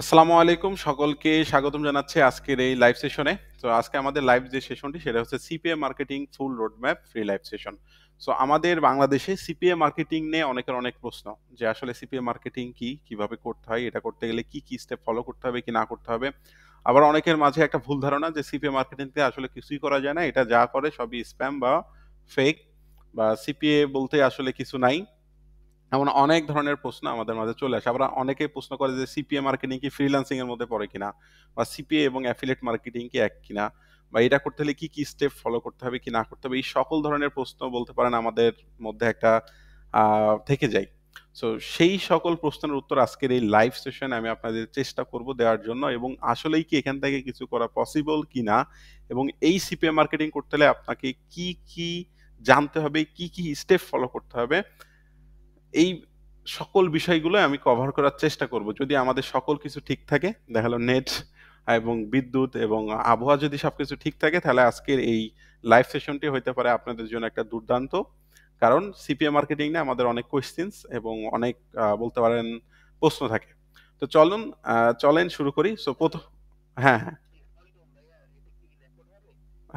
আসসালামু আলাইকুম সকলকে স্বাগতম জানাচ্ছি আজকের এই লাইভ সেশনে তো আজকে আমাদের লাইভ যে সেশনটি সেটা হচ্ছে CPA marketing full roadmap free live session so আমাদের বাংলাদেশে সিপিএ মার্কেটিং নিয়ে অনেকের অনেক প্রশ্ন যে আসলে সিপিএ মার্কেটিং কি কিভাবে করতে হয় এটা করতে গেলে কি কি স্টেপ ফলো করতে হবে কি না করতে হবে আবার অনেকের মাঝে একটা ভুল ধারণা যে সিপিএ মার্কেটিংতে আসলে কিছুই করা যায় না এটা যা করে সবই স্প্যাম বা ফেক বা সিপিএ বলতে আসলে কিছু নাই এমন অনেক ধরনের প্রশ্ন আমাদের মাঝে চলে আসে আবার অনেকেই প্রশ্ন করে যে সিপিএ মার্কেটিং কি ফ্রিলান্সিং এর মধ্যে পড়ে কিনা বা সিপিএ এবং অ্যাফিলেট মার্কেটিং কি এক কিনা বা এটা করতে হলে কি কি স্টেপ ফলো করতে হবে কি না করতে হবে এই সকল ধরনের প্রশ্ন বলতে পারেন আমাদের মধ্যে একটা থেকে যায় সো সেই সকল প্রশ্নের উত্তর আজকের এই লাইভ সেশনে আমি আপনাদের চেষ্টা করব দেওয়ার জন্য এবং আসলেই কি এখান থেকে কিছু করা পসিবল কি না এবং এই সিপিএ মার্কেটিং করতে হলে আপনাকে কি কি জানতে হবে কি কি স্টেপ ফলো করতে হবে এই সকল বিষয়গুলো আমি কভার করার চেষ্টা করব যদি আমাদের সকল কিছু ঠিক থাকে দেখালো নেট এবং বিদ্যুৎ এবং আবহাওয়া যদি সব কিছু ঠিক থাকে তাহলে আজকের এই লাইভ সেশনটি হইতে পারে আপনাদের জন্য একটা দুর্দান্ত কারণ সিপিএ মার্কেটিং নিয়ে আমাদের অনেক কোয়েশ্চেন্স এবং অনেক বলতে পারেন প্রশ্ন থাকে তো চলুন চলেন শুরু করি সো প্রথম হ্যাঁ হ্যাঁ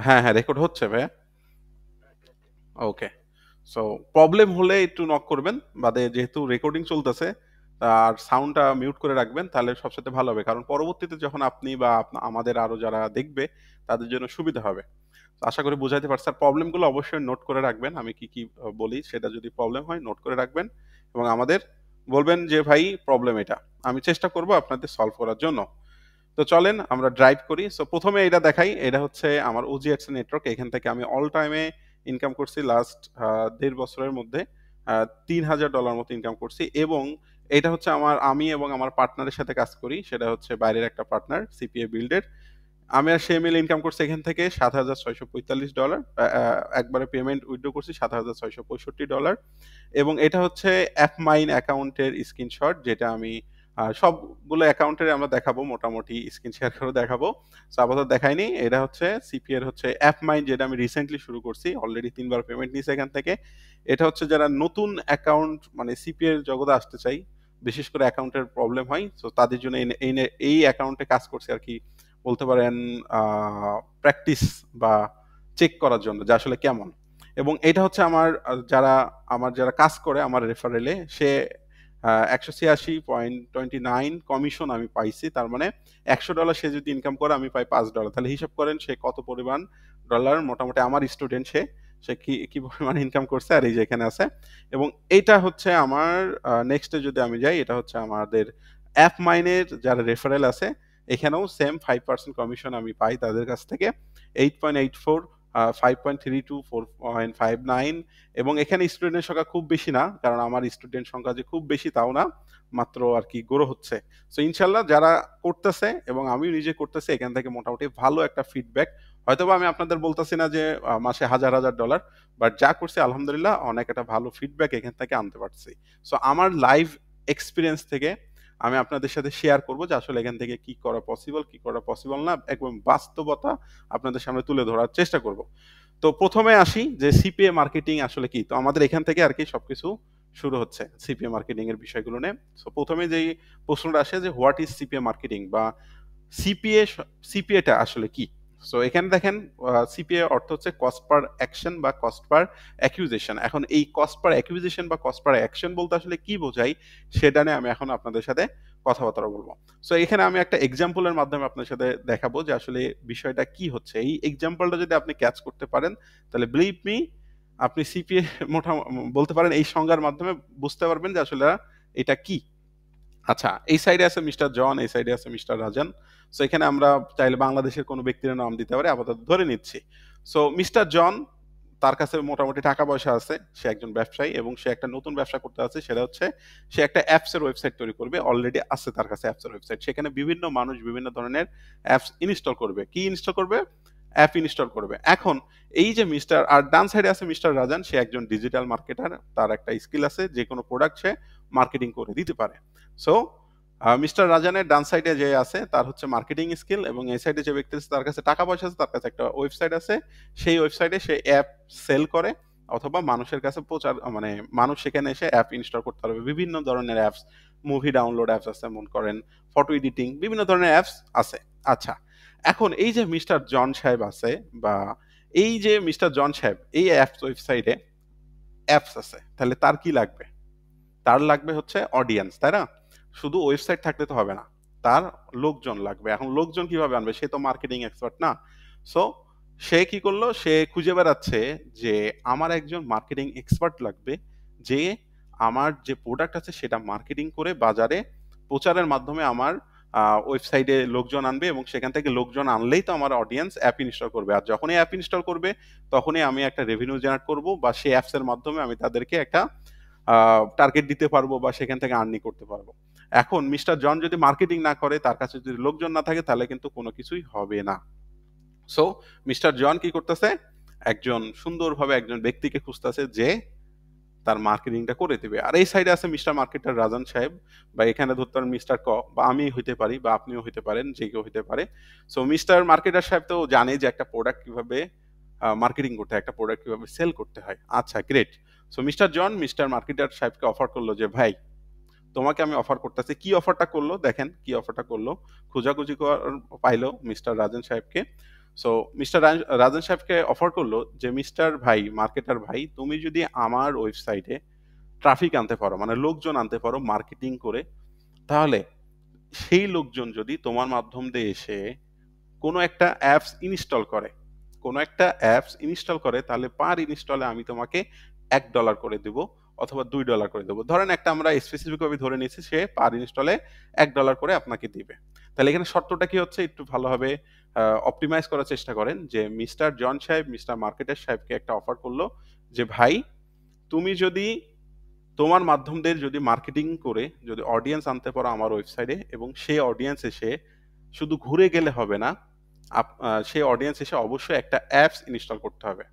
হ্যাঁ হ্যাঁ রেকর্ড হচ্ছে ভাইয়া ওকে সো প্রবলেম হলে একটু নক করবেন বাদে যেহেতু রেকর্ডিং চলতেছে আর সাউন্ডটা মিউট করে রাখবেন তাহলে সবসাথে ভালো হবে কারণ পরবর্তীতে যখন আপনি বা আমাদের আরও যারা দেখবে তাদের জন্য সুবিধা হবে আশা করি বোঝাতে পারছি আর প্রবলেমগুলো অবশ্যই নোট করে রাখবেন আমি কি কি বলি সেটা যদি প্রবলেম হয় নোট করে রাখবেন এবং আমাদের বলবেন যে ভাই প্রবলেম এটা আমি চেষ্টা করব আপনাদের সলভ করার জন্য তো চলেন আমরা ড্রাইভ করি সো প্রথমে এটা দেখাই এটা হচ্ছে আমার ওজিএক্স নেটওয়ার্ক এখান থেকে আমি অল টাইমে ইনকাম করছি লাস্ট দেড় বছরের মধ্যে তিন হাজার ডলার মতো ইনকাম করছি এবং এটা হচ্ছে আমার আমি এবং আমার পার্টনারের সাথে কাজ করি সেটা হচ্ছে বাইরের একটা পার্টনার সিপিএ বিল্ডের আমি আর সে মিলে ইনকাম করছি এখান থেকে সাত হাজার ছয়শো পঁয়তাল্লিশ ডলার একবারে পেমেন্ট উইথড্রো করছি সাত হাজার ছয়শো পঁয়ষট্টি ডলার এবং এটা হচ্ছে অ্যাপ মাইন অ্যাকাউন্টের স্ক্রিনশট যেটা আমি সবগুলো অ্যাকাউন্টের আমরা দেখাবো মোটামুটি স্ক্রিন শেয়ার করে দেখাবো সো আপাতত দেখাইনি এটা হচ্ছে সিপিআর হচ্ছে অ্যাপ মাইন্ড যেটা আমি রিসেন্টলি শুরু করছি অলরেডি তিনবার পেমেন্ট নিয়েছি এখান থেকে এটা হচ্ছে যারা নতুন অ্যাকাউন্ট মানে সিপিএর জগতে আসতে চাই বিশেষ করে অ্যাকাউন্টের প্রবলেম হয় তো তাদের জন্য এই এই অ্যাকাউন্টে কাজ করছে আর কি বলতে পারেন প্র্যাকটিস বা চেক করার জন্য যে আসলে কেমন এবং এটা হচ্ছে আমার যারা আমার যারা কাজ করে আমার রেফারেলে সে একশো ছিয়াশি পয়েন্ট টোয়েন্টি নাইন কমিশন আমি পাইছি তার মানে একশো ডলার সে যদি ইনকাম করে আমি পাই পাঁচ ডলার তাহলে হিসাব করেন সে কত পরিমাণ ডলার মোটামুটি আমার স্টুডেন্ট সে সে কি কি পরিমাণ ইনকাম করছে আর এই যে এখানে আছে এবং এটা হচ্ছে আমার নেক্সটে যদি আমি যাই এটা হচ্ছে আমাদের অ্যাপ মাইনের যারা রেফারেল আছে এখানেও সেম ফাইভ পার্সেন্ট কমিশন আমি পাই তাদের কাছ থেকে eight point eight four five point three two four point five nine এবং এখানে স্টুডেন্টের সংখ্যা খুব বেশি না কারণ আমার স্টুডেন্ট সংখ্যা যে খুব বেশি তাও না মাত্র আর কি গ্রো হচ্ছে সো ইনশাল্লাহ যারা করতেছে এবং আমিও নিজে করতেছি এখান থেকে মোটামুটি ভালো একটা ফিডব্যাক হয়তো আমি আপনাদের বলতেছি না যে মাসে হাজার হাজার ডলার বাট যা করছি আলহামদুলিল্লাহ অনেক একটা ভালো ফিডব্যাক এখান থেকে আনতে পারছি সো আমার লাইভ এক্সপিরিয়েন্স থেকে আমি আপনাদের সাথে শেয়ার করব যে আসলে এখান থেকে কি করা পসিবল কি করা পসিবল না একদম বাস্তবতা আপনাদের সামনে তুলে ধরার চেষ্টা করব তো প্রথমে আসি যে সিপিএ মার্কেটিং আসলে কি তো আমাদের এখান থেকে আর কি সবকিছু শুরু হচ্ছে সিপিএ মার্কেটিং এর বিষয়গুলো নিয়ে সো প্রথমে যেই প্রশ্নটা আসে যে হোয়াট ইজ সিপিএ মার্কেটিং বা সিপিএ সিপিএটা আসলে কি সো এখানে দেখেন সিপিএ অর্থ হচ্ছে কস্ট পার অ্যাকশন বা কস্ট পার অ্যাকিউজেশন এখন এই কস্ট পার অ্যাকিউজেশন বা কস্ট পার অ্যাকশন বলতে আসলে কি বোঝাই সেটা নিয়ে আমি এখন আপনাদের সাথে কথাবার্তা বলবো সো এখানে আমি একটা এক্সাম্পলের মাধ্যমে আপনার সাথে দেখাবো যে আসলে বিষয়টা কি হচ্ছে এই এক্সাম্পলটা যদি আপনি ক্যাচ করতে পারেন তাহলে বিলিভ মি আপনি সিপিএ মোটা বলতে পারেন এই সংজ্ঞার মাধ্যমে বুঝতে পারবেন যে আসলে এটা কি আচ্ছা এই সাইডে আছে মিস্টার জন এই সাইডে আছে মিস্টার রাজন সো এখানে আমরা চাইলে বাংলাদেশের কোনো ব্যক্তির নাম দিতে পারি আপাতত ধরে নিচ্ছি সো মিস্টার জন তার কাছে মোটামুটি টাকা পয়সা আছে সে একজন ব্যবসায়ী এবং সে একটা নতুন ব্যবসা করতে আছে সেটা হচ্ছে সে একটা অ্যাপসের ওয়েবসাইট তৈরি করবে অলরেডি আছে তার কাছে অ্যাপসের ওয়েবসাইট সেখানে বিভিন্ন মানুষ বিভিন্ন ধরনের অ্যাপস ইনস্টল করবে কি ইনস্টল করবে অ্যাপ ইনস্টল করবে এখন এই যে মিস্টার আর ডান সাইডে আছে মিস্টার রাজান সে একজন ডিজিটাল মার্কেটার তার একটা স্কিল আছে যে কোনো প্রোডাক্ট সে মার্কেটিং করে দিতে পারে সো মিস্টার রাজানের ডান সাইডে যে আছে তার হচ্ছে মার্কেটিং স্কিল এবং এই সাইডে যে ব্যক্তি আছে তার কাছে টাকা পয়সা আছে তার কাছে একটা ওয়েবসাইট আছে সেই ওয়েবসাইটে সে অ্যাপ সেল করে অথবা মানুষের কাছে প্রচার মানে মানুষ সেখানে এসে অ্যাপ ইনস্টল করতে পারবে বিভিন্ন ধরনের অ্যাপস মুভি ডাউনলোড অ্যাপস আছে মন করেন ফটো এডিটিং বিভিন্ন ধরনের অ্যাপস আছে আচ্ছা এখন এই যে মিস্টার জন সাহেব আছে বা এই যে মিস্টার জন সাহেব এই অ্যাপস ওয়েবসাইটে অ্যাপস আছে তাহলে তার কি লাগবে তার লাগবে হচ্ছে অডিয়েন্স তাই না শুধু ওয়েবসাইট থাকলে তো হবে না তার লোকজন লাগবে এখন লোকজন কিভাবে আনবে সে তো মার্কেটিং এক্সপার্ট না সো সে কি করলো সে খুঁজে বেড়াচ্ছে যে আমার একজন মার্কেটিং এক্সপার্ট লাগবে যে আমার যে প্রোডাক্ট আছে সেটা মার্কেটিং করে বাজারে প্রচারের মাধ্যমে আমার ওয়েবসাইটে লোকজন আনবে এবং সেখান থেকে লোকজন আনলেই তো আমার অডিয়েন্স অ্যাপ ইনস্টল করবে আর যখনই অ্যাপ ইনস্টল করবে তখনই আমি একটা রেভিনিউ জেনারেট করব বা সেই অ্যাপসের মাধ্যমে আমি তাদেরকে একটা টার্গেট দিতে পারবো বা সেখান থেকে আর্নি করতে পারবো এখন মিস্টার জন যদি মার্কেটিং না করে তার কাছে যদি লোকজন না থাকে তাহলে কিন্তু কোনো কিছুই হবে না সো মিস্টার জন কি করতেছে একজন সুন্দরভাবে একজন ব্যক্তিকে খুঁজতেছে যে তার মার্কেটিংটা করে দেবে আর এই সাইডে আছে মিস্টার মার্কেটার রাজান সাহেব বা এখানে ধরতে পারেন মিস্টার ক বা আমি হইতে পারি বা আপনিও হইতে পারেন যে কেউ হইতে পারে সো মিস্টার মার্কেটার সাহেব তো জানে যে একটা প্রোডাক্ট কিভাবে মার্কেটিং করতে হয় একটা প্রোডাক্ট কিভাবে সেল করতে হয় আচ্ছা great so mister John mister marketer সাহেবকে অফার করলো যে ভাই তোমাকে আমি অফার করতেছি কি অফারটা করলো দেখেন কি অফারটা করলো খোঁজাখুঁজি পাইলো মিস্টার রাজেন সাহেবকে সো মিস্টার রাজেন সাহেবকে অফার করলো যে মিস্টার ভাই মার্কেটার ভাই তুমি যদি আমার ওয়েবসাইটে ট্রাফিক আনতে পারো মানে লোকজন আনতে পারো মার্কেটিং করে তাহলে সেই লোকজন যদি তোমার মাধ্যম দিয়ে এসে কোনো একটা অ্যাপস ইনস্টল করে কোনো একটা অ্যাপস ইনস্টল করে তাহলে পার ইনস্টলে আমি তোমাকে এক ডলার করে দেবো অথবা দুই ডলার করে দেবো ধরেন একটা আমরা স্পেসিফিকভাবে ধরে নিয়েছি সে পার ইনস্টলে এক ডলার করে আপনাকে দিবে তাহলে এখানে শর্তটা কি হচ্ছে একটু ভালোভাবে অপটিমাইজ করার চেষ্টা করেন যে মিস্টার জন সাহেব মিস্টার মার্কেটার সাহেবকে একটা অফার করলো যে ভাই তুমি যদি তোমার মাধ্যম দিয়ে যদি মার্কেটিং করে যদি অডিয়েন্স আনতে পারো আমার ওয়েবসাইটে এবং সেই অডিয়েন্স এসে শুধু ঘুরে গেলে হবে না সেই অডিয়েন্স এসে অবশ্যই একটা অ্যাপস ইনস্টল করতে হবে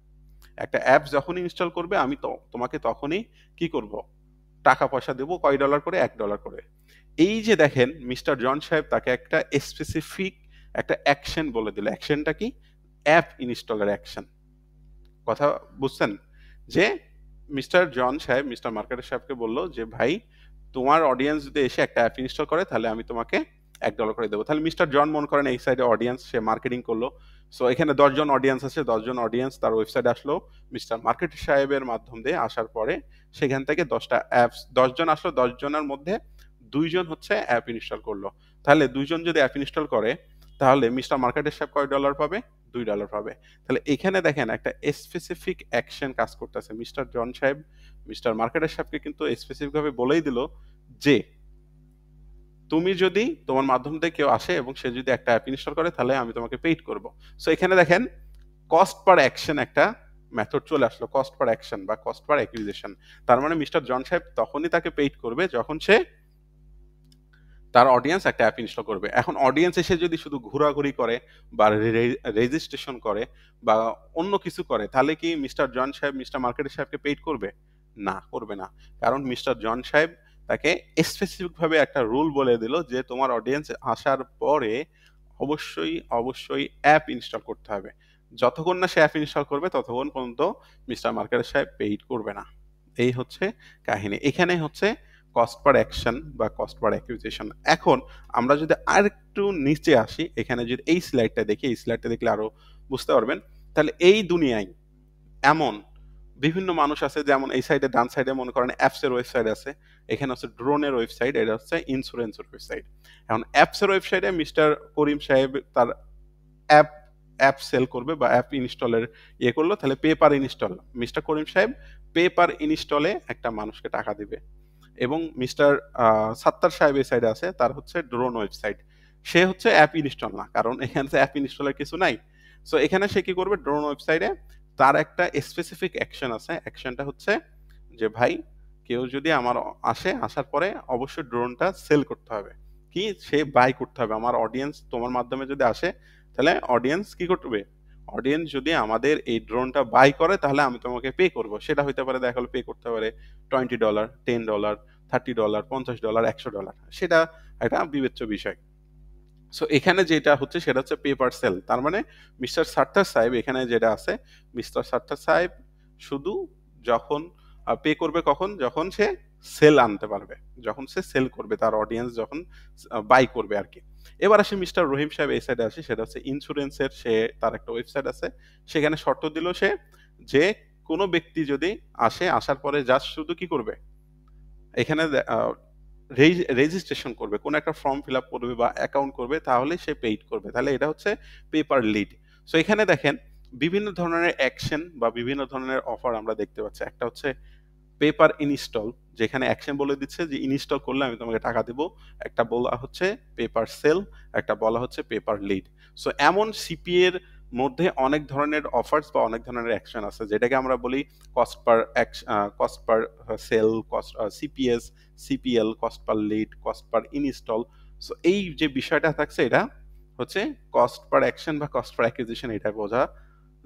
একটা অ্যাপস যখনই ইনস্টল করবে আমি তো তোমাকে তখনই কি করব টাকা পয়সা দেবো কয় ডলার করে এক ডলার করে এই যে দেখেন মিস্টার জন সাহেব তাকে একটা স্পেসিফিক একটা অ্যাকশন বলে দিল অ্যাকশনটা কি অ্যাপ ইনস্টলার অ্যাকশন কথা বুঝছেন যে মিস্টার জন সাহেব মিস্টার মার্কেটার সাহেবকে বললো যে ভাই তোমার অডিয়েন্স যদি এসে একটা অ্যাপ ইনস্টল করে তাহলে আমি তোমাকে এক ডলার করে দেবো তাহলে মিস্টার জন মনে করেন এই সাইডে অডিয়েন্স সে মার্কেটিং করলো সো এখানে দশজন অডিয়েন্স আছে দশজন অডিয়েন্স তার ওয়েবসাইট আসলো মিস্টার মার্কেট সাহেবের মাধ্যম দিয়ে আসার পরে সেখান থেকে দশটা অ্যাপস দশজন আসলো দশজনের মধ্যে দুইজন হচ্ছে অ্যাপ ইনস্টল করলো তাহলে দুইজন যদি অ্যাপ ইনস্টল করে তাহলে মিস্টার মার্কেটের সাহেব কয় ডলার পাবে দুই ডলার পাবে তাহলে এখানে দেখেন একটা স্পেসিফিক অ্যাকশন কাজ করতেছে মিস্টার জন সাহেব মিস্টার মার্কেটের সাহেবকে কিন্তু স্পেসিফিকভাবে বলেই দিল যে তুমি যদি তোমার মাধ্যম থেকে কেউ আসে এবং সে যদি একটা অ্যাপ ইনস্টল করে তাহলে আমি তোমাকে পেইড করব সো এখানে দেখেন কস্ট পার অ্যাকশন একটা মেথড চলে আসলো কস্ট পার অ্যাকশন বা কস্ট পার অ্যাকুইজিশন তার মানে মিস্টার জন সাহেব তখনই তাকে পেইড করবে যখন সে তার অডিয়েন্স একটা অ্যাপ ইনস্টল করবে এখন অডিয়েন্স এসে যদি শুধু ঘোরাঘুরি করে বা রেজিস্ট্রেশন করে বা অন্য কিছু করে তাহলে কি মিস্টার জন সাহেব মিস্টার মার্কেটের সাহেবকে পেইড করবে না করবে না কারণ মিস্টার জন সাহেব তাকে স্পেসিফিকভাবে একটা রুল বলে দিল যে তোমার অডিয়েন্স আসার পরে অবশ্যই অবশ্যই অ্যাপ ইনস্টল করতে হবে যতক্ষণ না সে অ্যাপ ইনস্টল করবে ততক্ষণ পর্যন্ত মিস্টার মার্কেট সাহেব পেইড করবে না এই হচ্ছে কাহিনী এখানে হচ্ছে কস্ট পার অ্যাকশন বা কস্ট পার অ্যাকুইজিশন এখন আমরা যদি আর একটু নিচে আসি এখানে যদি এই স্লাইডটা দেখি এই স্লাইডটা দেখলে আরও বুঝতে পারবেন তাহলে এই দুনিয়ায় এমন বিভিন্ন মানুষ আছে যেমন এই সাইডে ডান সাইডে মনে করেন অ্যাপসের ওয়েবসাইট আছে এখানে হচ্ছে ড্রোনের ওয়েবসাইট এটা হচ্ছে ইন্স্যুরেন্সের ওয়েবসাইট এখন অ্যাপসের ওয়েবসাইটে মিস্টার করিম সাহেব তার অ্যাপ অ্যাপ সেল করবে বা অ্যাপ ইনস্টলের ইয়ে করলো তাহলে পেপার ইনস্টল মিস্টার করিম সাহেব পেপার ইনস্টলে একটা মানুষকে টাকা দিবে এবং মিস্টার সাত্তার সাহেব এই সাইডে আছে তার হচ্ছে ড্রোন ওয়েবসাইট সে হচ্ছে অ্যাপ ইনস্টল না কারণ এখানে অ্যাপ ইনস্টলের কিছু নাই সো এখানে সে কি করবে ড্রোন ওয়েবসাইটে তার একটা স্পেসিফিক অ্যাকশন আছে অ্যাকশনটা হচ্ছে যে ভাই কেউ যদি আমার আসে আসার পরে অবশ্যই ড্রোনটা সেল করতে হবে কি সে বাই করতে হবে আমার অডিয়েন্স তোমার মাধ্যমে যদি আসে তাহলে অডিয়েন্স কি করবে অডিয়েন্স যদি আমাদের এই ড্রোনটা বাই করে তাহলে আমি তোমাকে পে করব সেটা হইতে পারে দেখা হলো পে করতে পারে twenty dollar ten dollar thirty dollar পঞ্চাশ ডলার একশো ডলার সেটা একটা বিবেচ্য বিষয় সো এখানে যেটা হচ্ছে সেটা হচ্ছে পেপার সেল তার মানে মিস্টার সাত্তার সাহেব এখানে যেটা আছে মিস্টার সাত্তার সাহেব শুধু যখন পে করবে কখন যখন সে সেল আনতে পারবে যখন সে সেল করবে তার অডিয়েন্স যখন বাই করবে আর কি এবার আসে মিস্টার রহিম সাহেব এই সাইডে আসে সেটা হচ্ছে ইন্স্যুরেন্সের সে তার একটা ওয়েবসাইট আছে সেখানে শর্ত দিল সে যে কোনো ব্যক্তি যদি আসে আসার পরে যা শুধু কি করবে এখানে রেজিস্ট্রেশন করবে কোন একটা ফর্ম ফিল আপ করবে বা অ্যাকাউন্ট করবে তাহলে সে পেইড করবে তাহলে এটা হচ্ছে পেপার লিড সো এখানে দেখেন বিভিন্ন ধরনের অ্যাকশন বা বিভিন্ন ধরনের অফার আমরা দেখতে পাচ্ছি একটা হচ্ছে পেপার ইনস্টল যেখানে অ্যাকশন বলে দিচ্ছে যে ইনস্টল করলে আমি তোমাকে টাকা দেবো একটা বলা হচ্ছে পেপার সেল একটা বলা হচ্ছে পেপার লিড সো এমন সিপিএর মধ্যে অনেক ধরনের অফার্স বা অনেক ধরনের অ্যাকশন আছে যেটাকে আমরা বলি cost per cost per sale cost CPS CPL cost per lead cost per install so এই যে বিষয়টা থাকছে এটা হচ্ছে কস্ট পার অ্যাকশন বা কস্ট পার অ্যাকুইজিশন এটা বোঝা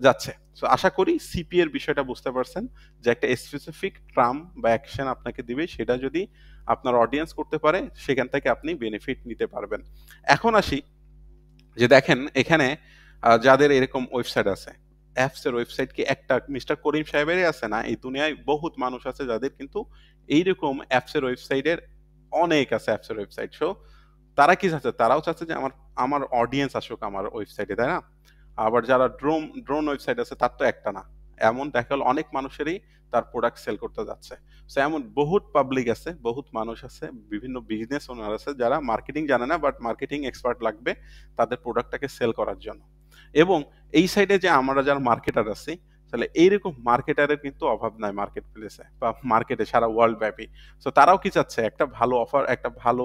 যাচ্ছে সো আশা করি সিপি এর বিষয়টা বুঝতে পারছেন যে একটা স্পেসিফিক ট্রাম বা অ্যাকশন আপনাকে দিবে সেটা যদি আপনার অডিয়েন্স করতে পারে সেখান থেকে আপনি বেনিফিট নিতে পারবেন এখন আসি যে দেখেন এখানে যাদের এরকম ওয়েবসাইট আছে অ্যাপস এর ওয়েবসাইট কি একটা মিস্টার করিম সাহেবেরই আছে না এই দুনিয়ায় বহুত মানুষ আছে যাদের কিন্তু এইরকম অ্যাপস এর ওয়েবসাইটের অনেক আছে অ্যাপস এর ওয়েবসাইট সো তারা কি চাচ্ছে তারাও চাচ্ছে যে আমার আমার অডিয়েন্স আসুক আমার ওয়েবসাইটে তাই না আবার যারা ড্রোন ড্রোন ওয়েবসাইট আছে তার তো একটা না এমন দেখা গেল অনেক মানুষেরই তার প্রোডাক্ট সেল করতে যাচ্ছে সো এমন বহুত পাবলিক আছে বহুত মানুষ আছে বিভিন্ন বিজনেস ওনার আছে যারা মার্কেটিং জানে না বাট মার্কেটিং এক্সপার্ট লাগবে তাদের প্রোডাক্টটাকে সেল করার জন্য এবং এই সাইডে যে আমরা যারা মার্কেটার আছি তাহলে এইরকম মার্কেটারের কিন্তু অভাব নাই মার্কেট প্লেসে বা মার্কেটে সারা ওয়ার্ল্ড ব্যাপী সো তারাও কি চাচ্ছে একটা ভালো অফার একটা ভালো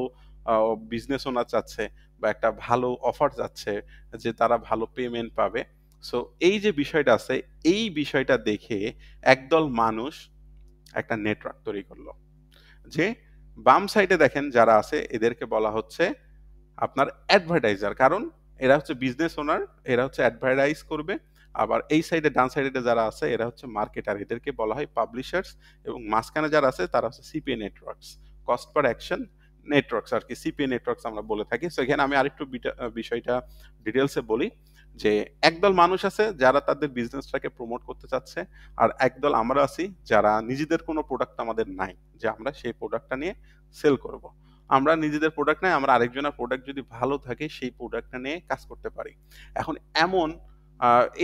বিজনেস ওনার চাচ্ছে বা একটা ভালো অফার যাচ্ছে যে তারা ভালো পেমেন্ট পাবে সো এই যে বিষয়টা আছে এই বিষয়টা দেখে একদল মানুষ একটা নেটওয়ার্ক তৈরি করলো যে বাম সাইডে দেখেন যারা আছে এদেরকে বলা হচ্ছে আপনার অ্যাডভার্টাইজার কারণ এরা হচ্ছে বিজনেস ওনার এরা হচ্ছে অ্যাডভার্টাইজ করবে আবার এই সাইডে ডান সাইডে যারা আছে এরা হচ্ছে মার্কেটার এদেরকে বলা হয় পাবলিশার্স এবং মাঝখানে যারা আছে তারা হচ্ছে CPA networks cost per action networks আর কি সিপিএ নেটওয়ার্কস আমরা বলে থাকি সো এখানে আমি আরেকটু বিষয়টা ডিটেলসে বলি যে একদল মানুষ আছে যারা তাদের বিজনেসটাকে প্রমোট করতে চাচ্ছে আর একদল আমরা আছি যারা নিজেদের কোনো প্রোডাক্ট আমাদের নাই যে আমরা সেই প্রোডাক্টটা নিয়ে সেল করব। আমরা নিজেদের প্রোডাক্ট নাই আমরা আরেকজনের প্রোডাক্ট যদি ভালো থাকে সেই প্রোডাক্টটা নিয়ে কাজ করতে পারি এখন এমন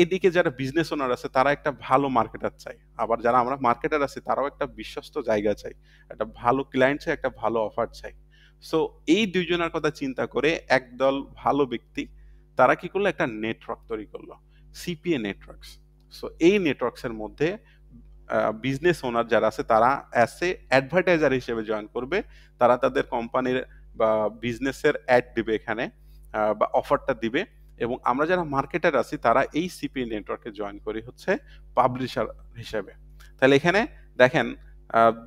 এদিকে যারা বিজনেস ওনার আছে তারা একটা ভালো মার্কেটার চাই আবার যারা আমরা মার্কেটার আছি তারাও একটা বিশ্বস্ত জায়গা চাই একটা ভালো ক্লায়েন্ট চাই একটা ভালো অফার চাই সো এই দুইজনের কথা চিন্তা করে একদল ভালো ব্যক্তি তারা কি করলো একটা নেটওয়ার্ক তৈরি করলো সিপিএ নেটওয়ার্কস সো এই নেটওয়ার্কসের মধ্যে বিজনেস ওনার যারা আছে তারা অ্যাসে অ্যাডভার্টাইজার হিসেবে জয়েন করবে তারা তাদের কোম্পানির বা বিজনেসের অ্যাড দিবে এখানে বা অফারটা দিবে এবং আমরা যারা মার্কেটার আছি তারা এই সিপিএ নেটওয়ার্কে জয়েন করি হচ্ছে পাবলিশার হিসেবে তাহলে এখানে দেখেন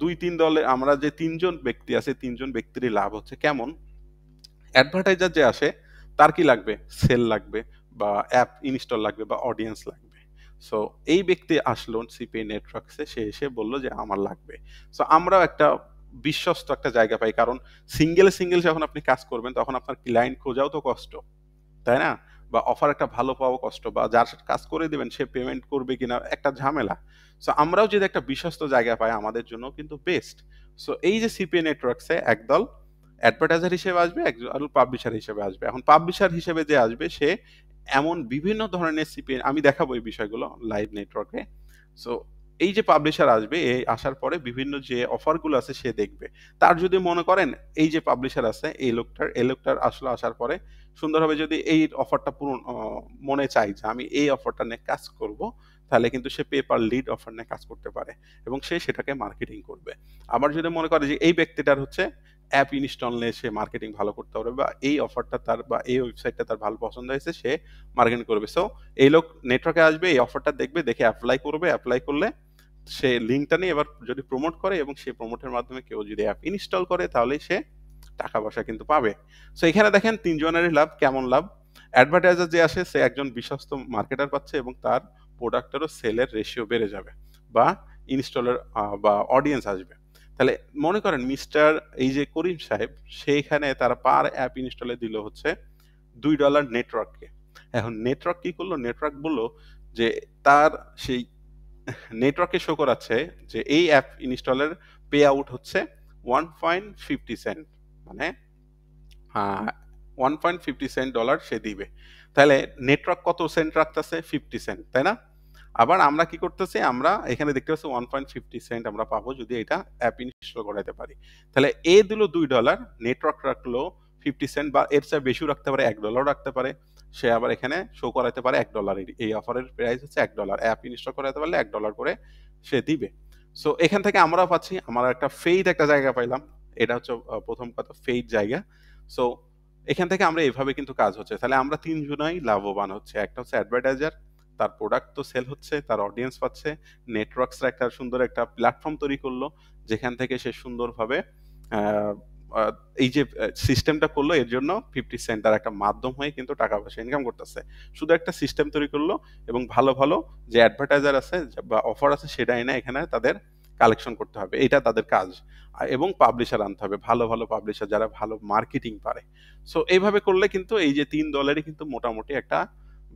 দুই তিন দলে আমরা যে তিনজন ব্যক্তি আছে তিনজন ব্যক্তিরই লাভ হচ্ছে কেমন অ্যাডভার্টাইজার যে আসে তার কি লাগবে সেল লাগবে বা অ্যাপ ইনস্টল লাগবে বা অডিয়েন্স লাগবে সো এই ব্যক্তি আসলো সিপি নেটওয়ার্কসে সে এসে বললো যে আমার লাগবে সো আমরাও একটা বিশ্বস্ত একটা জায়গা পাই কারণ সিঙ্গেল সিঙ্গেল যখন আপনি কাজ করবেন তখন আপনার ক্লায়েন্ট খোঁজাও তো কষ্ট তাই না বা অফার একটা ভালো পাওয়া কষ্ট বা যার কাজ করে দেবেন সে পেমেন্ট করবে কিনা একটা ঝামেলা সো আমরাও যদি একটা বিশ্বস্ত জায়গা পাই আমাদের জন্য কিন্তু বেস্ট সো এই যে সিপিএ নেটওয়ার্কসে একদল অ্যাডভার্টাইজার হিসেবে আসবে একজন পাবলিশার হিসেবে আসবে এখন পাবলিশার হিসেবে যে আসবে সে এমন বিভিন্ন ধরনের সিপিএ আমি দেখাবো এই বিষয়গুলো লাইভ নেটওয়ার্কে সো এই যে পাবলিশার আসবে এই আসার পরে বিভিন্ন যে অফারগুলো আছে সে দেখবে তার যদি মনে করেন এই যে পাবলিশার আছে এই লোকটার এই লোকটার আসলে আসার পরে সুন্দরভাবে যদি এই অফারটা পূরণ মনে চাই যে আমি এই অফারটা নিয়ে কাজ করব তাহলে কিন্তু সে পেপার লিড অফার নিয়ে কাজ করতে পারে এবং সে সেটাকে মার্কেটিং করবে আবার যদি মনে করে যে এই ব্যক্তিটার হচ্ছে অ্যাপ ইনস্টল নিয়ে সে মার্কেটিং ভালো করতে পারবে বা এই অফারটা তার বা এই ওয়েবসাইটটা তার ভালো পছন্দ হয়েছে সে মার্কেটিং করবে সো এই লোক নেটওয়ার্কে আসবে এই অফারটা দেখবে দেখে অ্যাপ্লাই করবে অ্যাপ্লাই করলে সে লিঙ্কটা নিয়ে এবার যদি প্রমোট করে এবং সেই প্রমোটের মাধ্যমে কেউ যদি অ্যাপ ইনস্টল করে তাহলে সে টাকা পয়সা কিন্তু পাবে সো এখানে দেখেন তিনজনেরই লাভ কেমন লাভ অ্যাডভার্টাইজার যে আসে সে একজন বিশ্বস্ত মার্কেটার পাচ্ছে এবং তার প্রোডাক্টেরও সেলের রেশিও বেড়ে যাবে বা ইনস্টলের বা অডিয়েন্স আসবে তাহলে মনে করেন মিস্টার এই যে করিম সাহেব সেইখানে তার পার অ্যাপ ইনস্টলে দিল হচ্ছে দুই ডলার নেটওয়ার্ককে এখন নেটওয়ার্ক কি করলো নেটওয়ার্ক বললো যে তার সেই নেটওয়ার্কে শো করাচ্ছে যে এই অ্যাপ ইনস্টলের পে আউট হচ্ছে ওয়ান পয়েন্ট ফিফটি সেন্ট মানে one point fifty cent dollar সে দিবে তাহলে নেটওয়ার্ক কত সেন্ট রাখতেছে ফিফটি সেন্ট তাই না আবার আমরা কি করতেছি আমরা এখানে দেখতে পাচ্ছি ওয়ান পয়েন্ট ফিফটি সেন্ট আমরা পাবো যদি এটা অ্যাপ ইনস্টল করাতে পারি তাহলে এ দিলো দুই ডলার নেটওয়ার্ক রাখলো ফিফটি সেন্ট বা এর চেয়ে বেশিও রাখতে পারে এক ডলারও রাখতে পারে সে আবার এখানে শো করাতে পারে এক ডলারের এই অফারের প্রাইস হচ্ছে এক ডলার অ্যাপ ইনস্টল করাতে পারলে এক ডলার করে সে দিবে সো এখান থেকে আমরা পাচ্ছি আমরা একটা ফেইড একটা জায়গা পাইলাম এটা হচ্ছে প্রথম কথা ফেইড জায়গা সো এখান থেকে আমরা এভাবে কিন্তু কাজ হচ্ছে তাহলে আমরা তিনজনাই লাভবান হচ্ছে একটা হচ্ছে অ্যাডভার্টাইজার তার প্রোডাক্ট তো সেল হচ্ছে তার অডিয়েন্স পাচ্ছে নেটওয়ার্কসরা একটা সুন্দর একটা প্ল্যাটফর্ম তৈরি করলো যেখান থেকে সে সুন্দরভাবে এই যে সিস্টেমটা করলো এর জন্য ফিফটি সেন্ট তার একটা মাধ্যম হয়ে কিন্তু টাকা পয়সা ইনকাম করতেছে শুধু একটা সিস্টেম তৈরি করলো এবং ভালো ভালো যে অ্যাডভার্টাইজার আছে বা অফার আছে সেটা এনে এখানে তাদের কালেকশন করতে হবে এটা তাদের কাজ এবং পাবলিশার আনতে হবে ভালো ভালো পাবলিশার যারা ভালো মার্কেটিং পারে সো এইভাবে করলে কিন্তু এই যে তিন দলেরই কিন্তু মোটামুটি একটা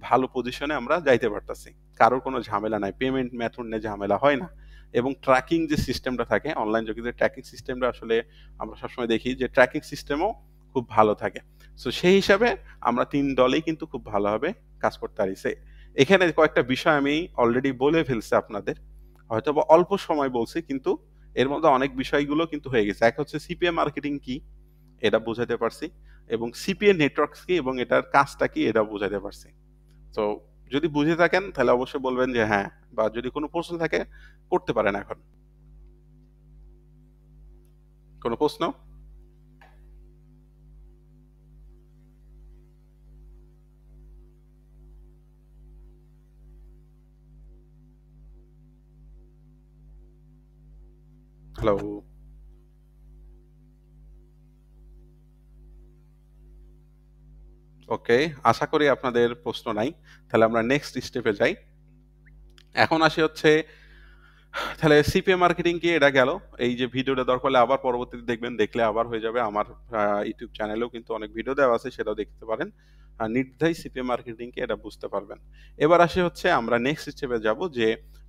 ভালো পজিশনে আমরা যাইতে পারতেছি কারোর কোনো ঝামেলা নাই পেমেন্ট মেথড নিয়ে ঝামেলা হয় না এবং ট্র্যাকিং যে সিস্টেমটা থাকে অনলাইন জগতের ট্র্যাকিং সিস্টেমটা আসলে আমরা সবসময় দেখি যে ট্র্যাকিং সিস্টেমও খুব ভালো থাকে সো সেই হিসাবে আমরা তিন দলেই কিন্তু খুব ভালোভাবে কাজ করতে পারিছে এখানে কয়েকটা বিষয় আমি অলরেডি বলে ফেলছি আপনাদের হয়তো বা অল্প সময় বলছি কিন্তু এর মধ্যে অনেক বিষয়গুলো কিন্তু হয়ে গেছে এক হচ্ছে সিপিএ মার্কেটিং কি এটা বোঝাতে পারছি এবং সিপিএ নেটওয়ার্কস কি এবং এটার কাজটা কি এটা বোঝাতে পারছি তো যদি বুঝে থাকেন তাহলে অবশ্যই বলবেন যে হ্যাঁ বা যদি কোনো প্রশ্ন থাকে করতে পারেন এখন কোনো প্রশ্ন হ্যালো ওকে আশা করি আপনাদের প্রশ্ন নাই তাহলে আমরা নেক্সট স্টেপে যাই এখন আসি হচ্ছে তাহলে সিপিএ মার্কেটিং কি এটা গেল এই যে ভিডিওটা দরকার হলে আবার পরবর্তীতে দেখবেন দেখলে আবার হয়ে যাবে আমার ইউটিউব চ্যানেলেও কিন্তু অনেক ভিডিও দেওয়া আছে সেটাও দেখতে পারেন আর নির্দ্ধায় সিপিএ মার্কেটিং কি এটা বুঝতে পারবেন এবার আসি হচ্ছে আমরা নেক্সট স্টেপে যাব যে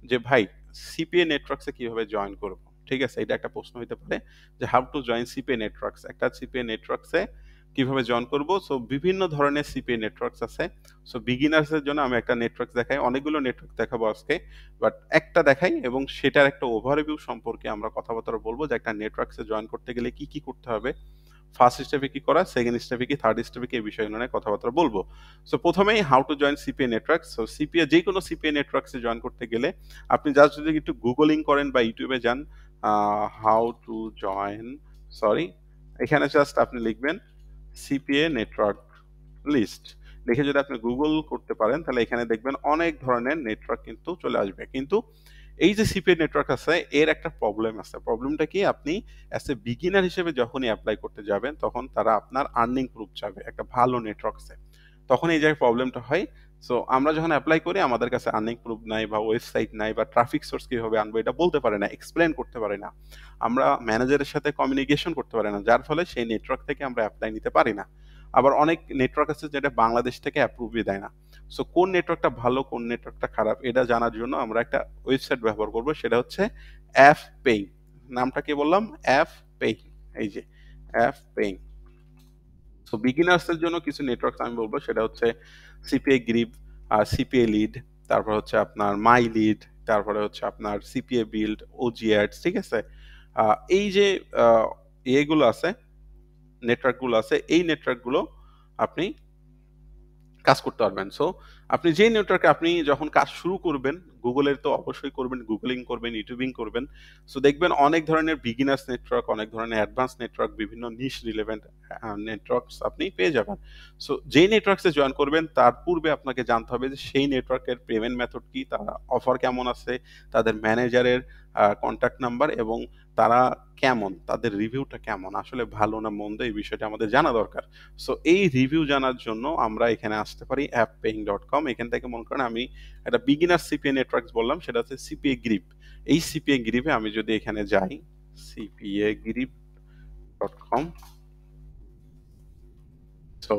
যে ভাই সিপিএ নেটওয়ার্কসে কিভাবে জয়েন করব ঠিক আছে এটা একটা প্রশ্ন হতে পারে যে how to join CPA networks একটা সিপিএ নেটওয়ার্কসে কিভাবে জয়েন করব সো বিভিন্ন ধরনের সিপিএ নেটওয়ার্কস আছে সো বিগিনার্সের জন্য আমি একটা নেটওয়ার্ক দেখাই অনেকগুলো নেটওয়ার্ক দেখাবো আজকে বাট একটা দেখাই এবং সেটার একটা ওভারভিউ সম্পর্কে আমরা কথাবার্তা বলবো যে একটা নেটওয়ার্কসে জয়েন করতে গেলে কি কি করতে হবে ফার্স্ট স্টেপে কি করা সেকেন্ড স্টেপে কি থার্ড স্টেপে কি এই বিষয়গুলো নিয়ে কথাবার্তা বলবো সো প্রথমেই how to join CPA network so CPA যে কোনো সিপিএ নেটওয়ার্কসে জয়েন করতে গেলে আপনি জাস্ট যদি একটু গুগলিং করেন বা ইউটিউবে যান হাউ টু জয়েন সরি এখানে জাস্ট আপনি লিখবেন সিপিএ নেটওয়ার্ক লিস্ট দেখে যদি আপনি গুগল করতে পারেন তাহলে এখানে দেখবেন অনেক ধরনের নেটওয়ার্ক কিন্তু চলে আসবে কিন্তু এই যে সিপিএ নেটওয়ার্ক আছে এর একটা প্রবলেম আছে প্রবলেমটা কি আপনি অ্যাজ এ বিগিনার হিসেবে যখনই অ্যাপ্লাই করতে যাবেন তখন তারা আপনার আর্নিং প্রুফ চাবে একটা ভালো নেটওয়ার্ক আছে তখন এই জায়গায় প্রবলেমটা হয় সো আমরা যখন অ্যাপ্লাই করি আমাদের কাছে আর্নিং প্রুফ নাই বা ওয়েবসাইট নাই বা ট্রাফিক সোর্স কীভাবে আনবো এটা বলতে পারে না এক্সপ্লেন করতে পারে না আমরা ম্যানেজারের সাথে কমিউনিকেশন করতে পারে না যার ফলে সেই নেটওয়ার্ক থেকে আমরা অ্যাপ্লাই নিতে পারি না আবার অনেক নেটওয়ার্ক আছে যেটা বাংলাদেশ থেকে অ্যাপ্রুভই দেয় না সো কোন নেটওয়ার্কটা ভালো কোন নেটওয়ার্কটা খারাপ এটা জানার জন্য আমরা একটা ওয়েবসাইট ব্যবহার করব সেটা হচ্ছে অ্যাপ পেইং নামটা কি বললাম অ্যাপ পেইং এই যে অ্যাপ পেইং সো বিগিনার্সদের জন্য কিছু নেটওয়ার্ক আমি বলবো সেটা হচ্ছে সিপিএ গ্রিপ আর সিপিএ লিড তারপর হচ্ছে আপনার মাই লিড তারপরে হচ্ছে আপনার সিপিএ বিল্ড ওজিএড ঠিক আছে এই যে ইয়েগুলো আছে নেটওয়ার্কগুলো আছে এই নেটওয়ার্কগুলো আপনি কাজ করতে পারবেন সো আপনি যেই নেটওয়ার্কে আপনি যখন কাজ শুরু করবেন গুগলের তো অবশ্যই করবেন গুগলিং করবেন ইউটিউবিং করবেন সো দেখবেন অনেক ধরনের বিগিনার্স নেটওয়ার্ক অনেক ধরনের অ্যাডভান্স নেটওয়ার্ক বিভিন্ন নিস রিলেভেন্ট নেটওয়ার্কস আপনি পেয়ে যাবেন সো যেই নেটওয়ার্কসে জয়েন করবেন তার পূর্বে আপনাকে জানতে হবে যে সেই নেটওয়ার্কের পেমেন্ট মেথড কি তারা অফার কেমন আছে তাদের ম্যানেজারের কন্ট্যাক্ট নাম্বার এবং তারা কেমন তাদের রিভিউটা কেমন আসলে ভালো না মন্দ এই বিষয়টা আমাদের জানা দরকার সো এই রিভিউ জানার জন্য আমরা এখানে আসতে পারি app paying dot com com এখান থেকে মনে করেন আমি একটা বিগিনার সিপিএ নেটওয়ার্কস বললাম সেটা হচ্ছে সিপিএ গ্রিপ এই সিপিএ গ্রিপে আমি যদি এখানে যাই সিপিএ গ্রিপ ডট কম তো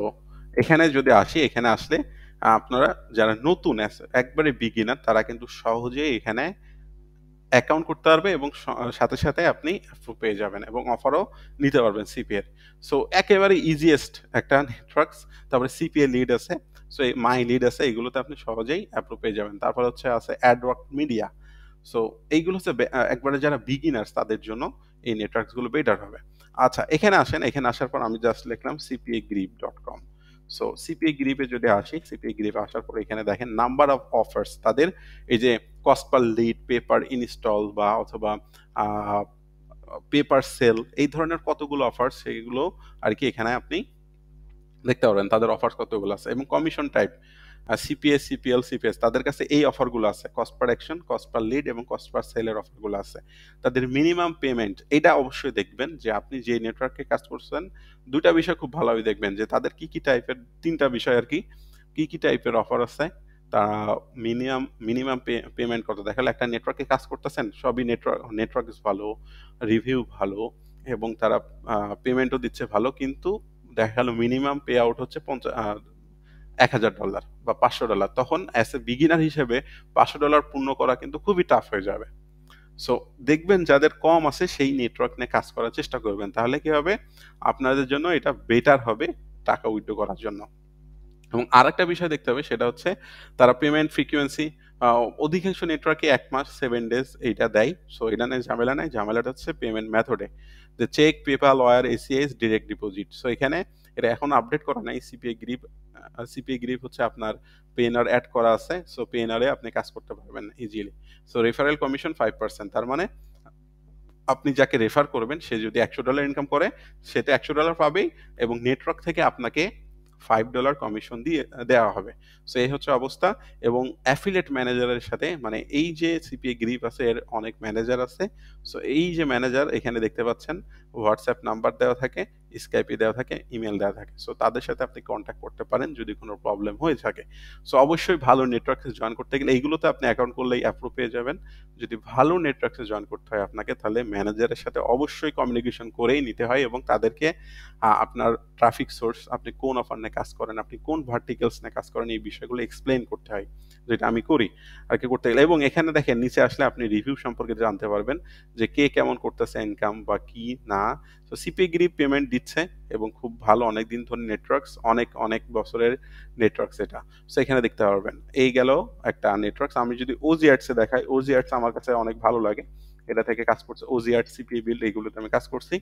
এখানে যদি আসি এখানে আসলে আপনারা যারা নতুন একবারে বিগিনার তারা কিন্তু সহজে এখানে অ্যাকাউন্ট করতে পারবে এবং সাথে সাথে আপনি পেয়ে যাবেন এবং অফারও নিতে পারবেন সিপিএর সো একেবারে ইজিয়েস্ট একটা নেটওয়ার্কস তারপরে সিপিএ লিড আছে সো এই মাই লিড আছে এইগুলোতে আপনি সহজেই অ্যাপ্রুভ পেয়ে যাবেন তারপর হচ্ছে আছে অ্যাডওয়ার্ক মিডিয়া সো এইগুলো হচ্ছে একবারে যারা বিগিনার্স তাদের জন্য এই নেটওয়ার্কসগুলো বেটার হবে আচ্ছা এখানে আসেন এখানে আসার পর আমি জাস্ট লিখলাম CPA Grip dot com so CPA গ্রিপে যদি আসি সিপিএ গ্রিপে আসার পর এখানে দেখেন নাম্বার অফ অফার্স তাদের এই যে cost per lead pay per install বা অথবা পেপার সেল এই ধরনের কতগুলো অফার সেগুলো আর কি এখানে আপনি দেখতে পারবেন তাদের অফার কতগুলো আছে এবং commission type CPS CPL CPS তাদের কাছে এই অফারগুলো আছে cost per action cost per lead এবং কস্ট পার সেলের অফারগুলো আছে তাদের মিনিমাম পেমেন্ট এটা অবশ্যই দেখবেন যে আপনি যে নেটওয়ার্কে কাজ করছেন দুটা বিষয় খুব ভালোভাবে দেখবেন যে তাদের কি কি টাইপের তিনটা বিষয় আর কি কি কি টাইপের অফার আছে তারা মিনিমাম মিনিমাম পেমেন্ট কত দেখালে একটা নেটওয়ার্কে কাজ করতেছেন সবই নেটওয়ার্ক নেটওয়ার্ক ভালো রিভিউ ভালো এবং তারা পেমেন্টও দিচ্ছে ভালো কিন্তু দেখা গেল মিনিমাম পে আউট হচ্ছে পঞ্চাশ এক হাজার ডলার বা পাঁচশো ডলার তখন অ্যাজ এ বিগিনার হিসেবে পাঁচশো ডলার পূর্ণ করা কিন্তু খুবই টাফ হয়ে যাবে সো দেখবেন যাদের কম আছে সেই নেটওয়ার্ক নিয়ে কাজ করার চেষ্টা করবেন তাহলে কি হবে আপনাদের জন্য এটা বেটার হবে টাকা উইথড্র করার জন্য এবং আরেকটা বিষয় দেখতে হবে সেটা হচ্ছে তারা পেমেন্ট ফ্রিকুয়েন্সি অধিকাংশ নেটওয়ার্কে এক মাস সেভেন ডেজ এইটা দেয় সো এটা নেই ঝামেলা নেই ঝামেলাটা হচ্ছে পেমেন্ট মেথডে যে চেক পেপাল লয়ার এসিএস ডিরেক্ট ডিপোজিট সো এখানে এটা এখন আপডেট করা নাই সিপিএ গ্রিপ সিপিএ গ্রিপ হচ্ছে আপনার পেএনআর অ্যাড করা আছে সো পেনারে আপনি কাজ করতে পারবেন easily so referral commission five percent তার মানে আপনি যাকে রেফার করবেন সে যদি একশো ডলার ইনকাম করে সে তো একশো ডলার পাবেই এবং নেটওয়ার্ক থেকে আপনাকে ফাইভ ডলার কমিশন দিয়ে দেওয়া হবে সো এই হচ্ছে অবস্থা এবং অ্যাফিলেট ম্যানেজারের সাথে মানে এই যে সিপিএ গ্রিপ আছে এর অনেক ম্যানেজার আছে সো এই যে ম্যানেজার এখানে দেখতে পাচ্ছেন হোয়াটসঅ্যাপ নাম্বার দেওয়া থাকে স্কাইপে দেওয়া থাকে ইমেল দেওয়া থাকে সো তাদের সাথে আপনি কন্ট্যাক্ট করতে পারেন যদি কোনো প্রবলেম হয়ে থাকে সো অবশ্যই ভালো নেটওয়ার্কসে জয়েন করতে গেলে এইগুলোতে আপনি অ্যাকাউন্ট করলেই অ্যাপ্রুভ পেয়ে যাবেন যদি ভালো নেটওয়ার্কসে জয়েন করতে হয় আপনাকে তাহলে ম্যানেজারের সাথে অবশ্যই কমিউনিকেশন করেই নিতে হয় এবং তাদেরকে আপনার ট্রাফিক সোর্স আপনি কোন অফার নিয়ে কাজ করেন আপনি কোন ভার্টিকেলস নিয়ে কাজ করেন এই বিষয়গুলো এক্সপ্লেন করতে হয় যেটা আমি করি আর কি করতে গেলে এবং এখানে দেখেন নিচে আসলে আপনি রিভিউ সম্পর্কে জানতে পারবেন যে কে কেমন করতেছে ইনকাম বা কি না তো সিপি সিপিগিরি পেমেন্ট দিচ্ছে এবং খুব ভালো অনেক দিন ধরে নেটওয়ার্কস অনেক অনেক বছরের নেটওয়ার্কস এটা তো এখানে দেখতে পারবেন এই গেল একটা নেটওয়ার্কস আমি যদি ওজি আর্টসে দেখাই ওজি আর্টস আমার কাছে অনেক ভালো লাগে এটা থেকে কাজ করছে ওজি আর্ট সিপি বিল এইগুলোতে আমি কাজ করছি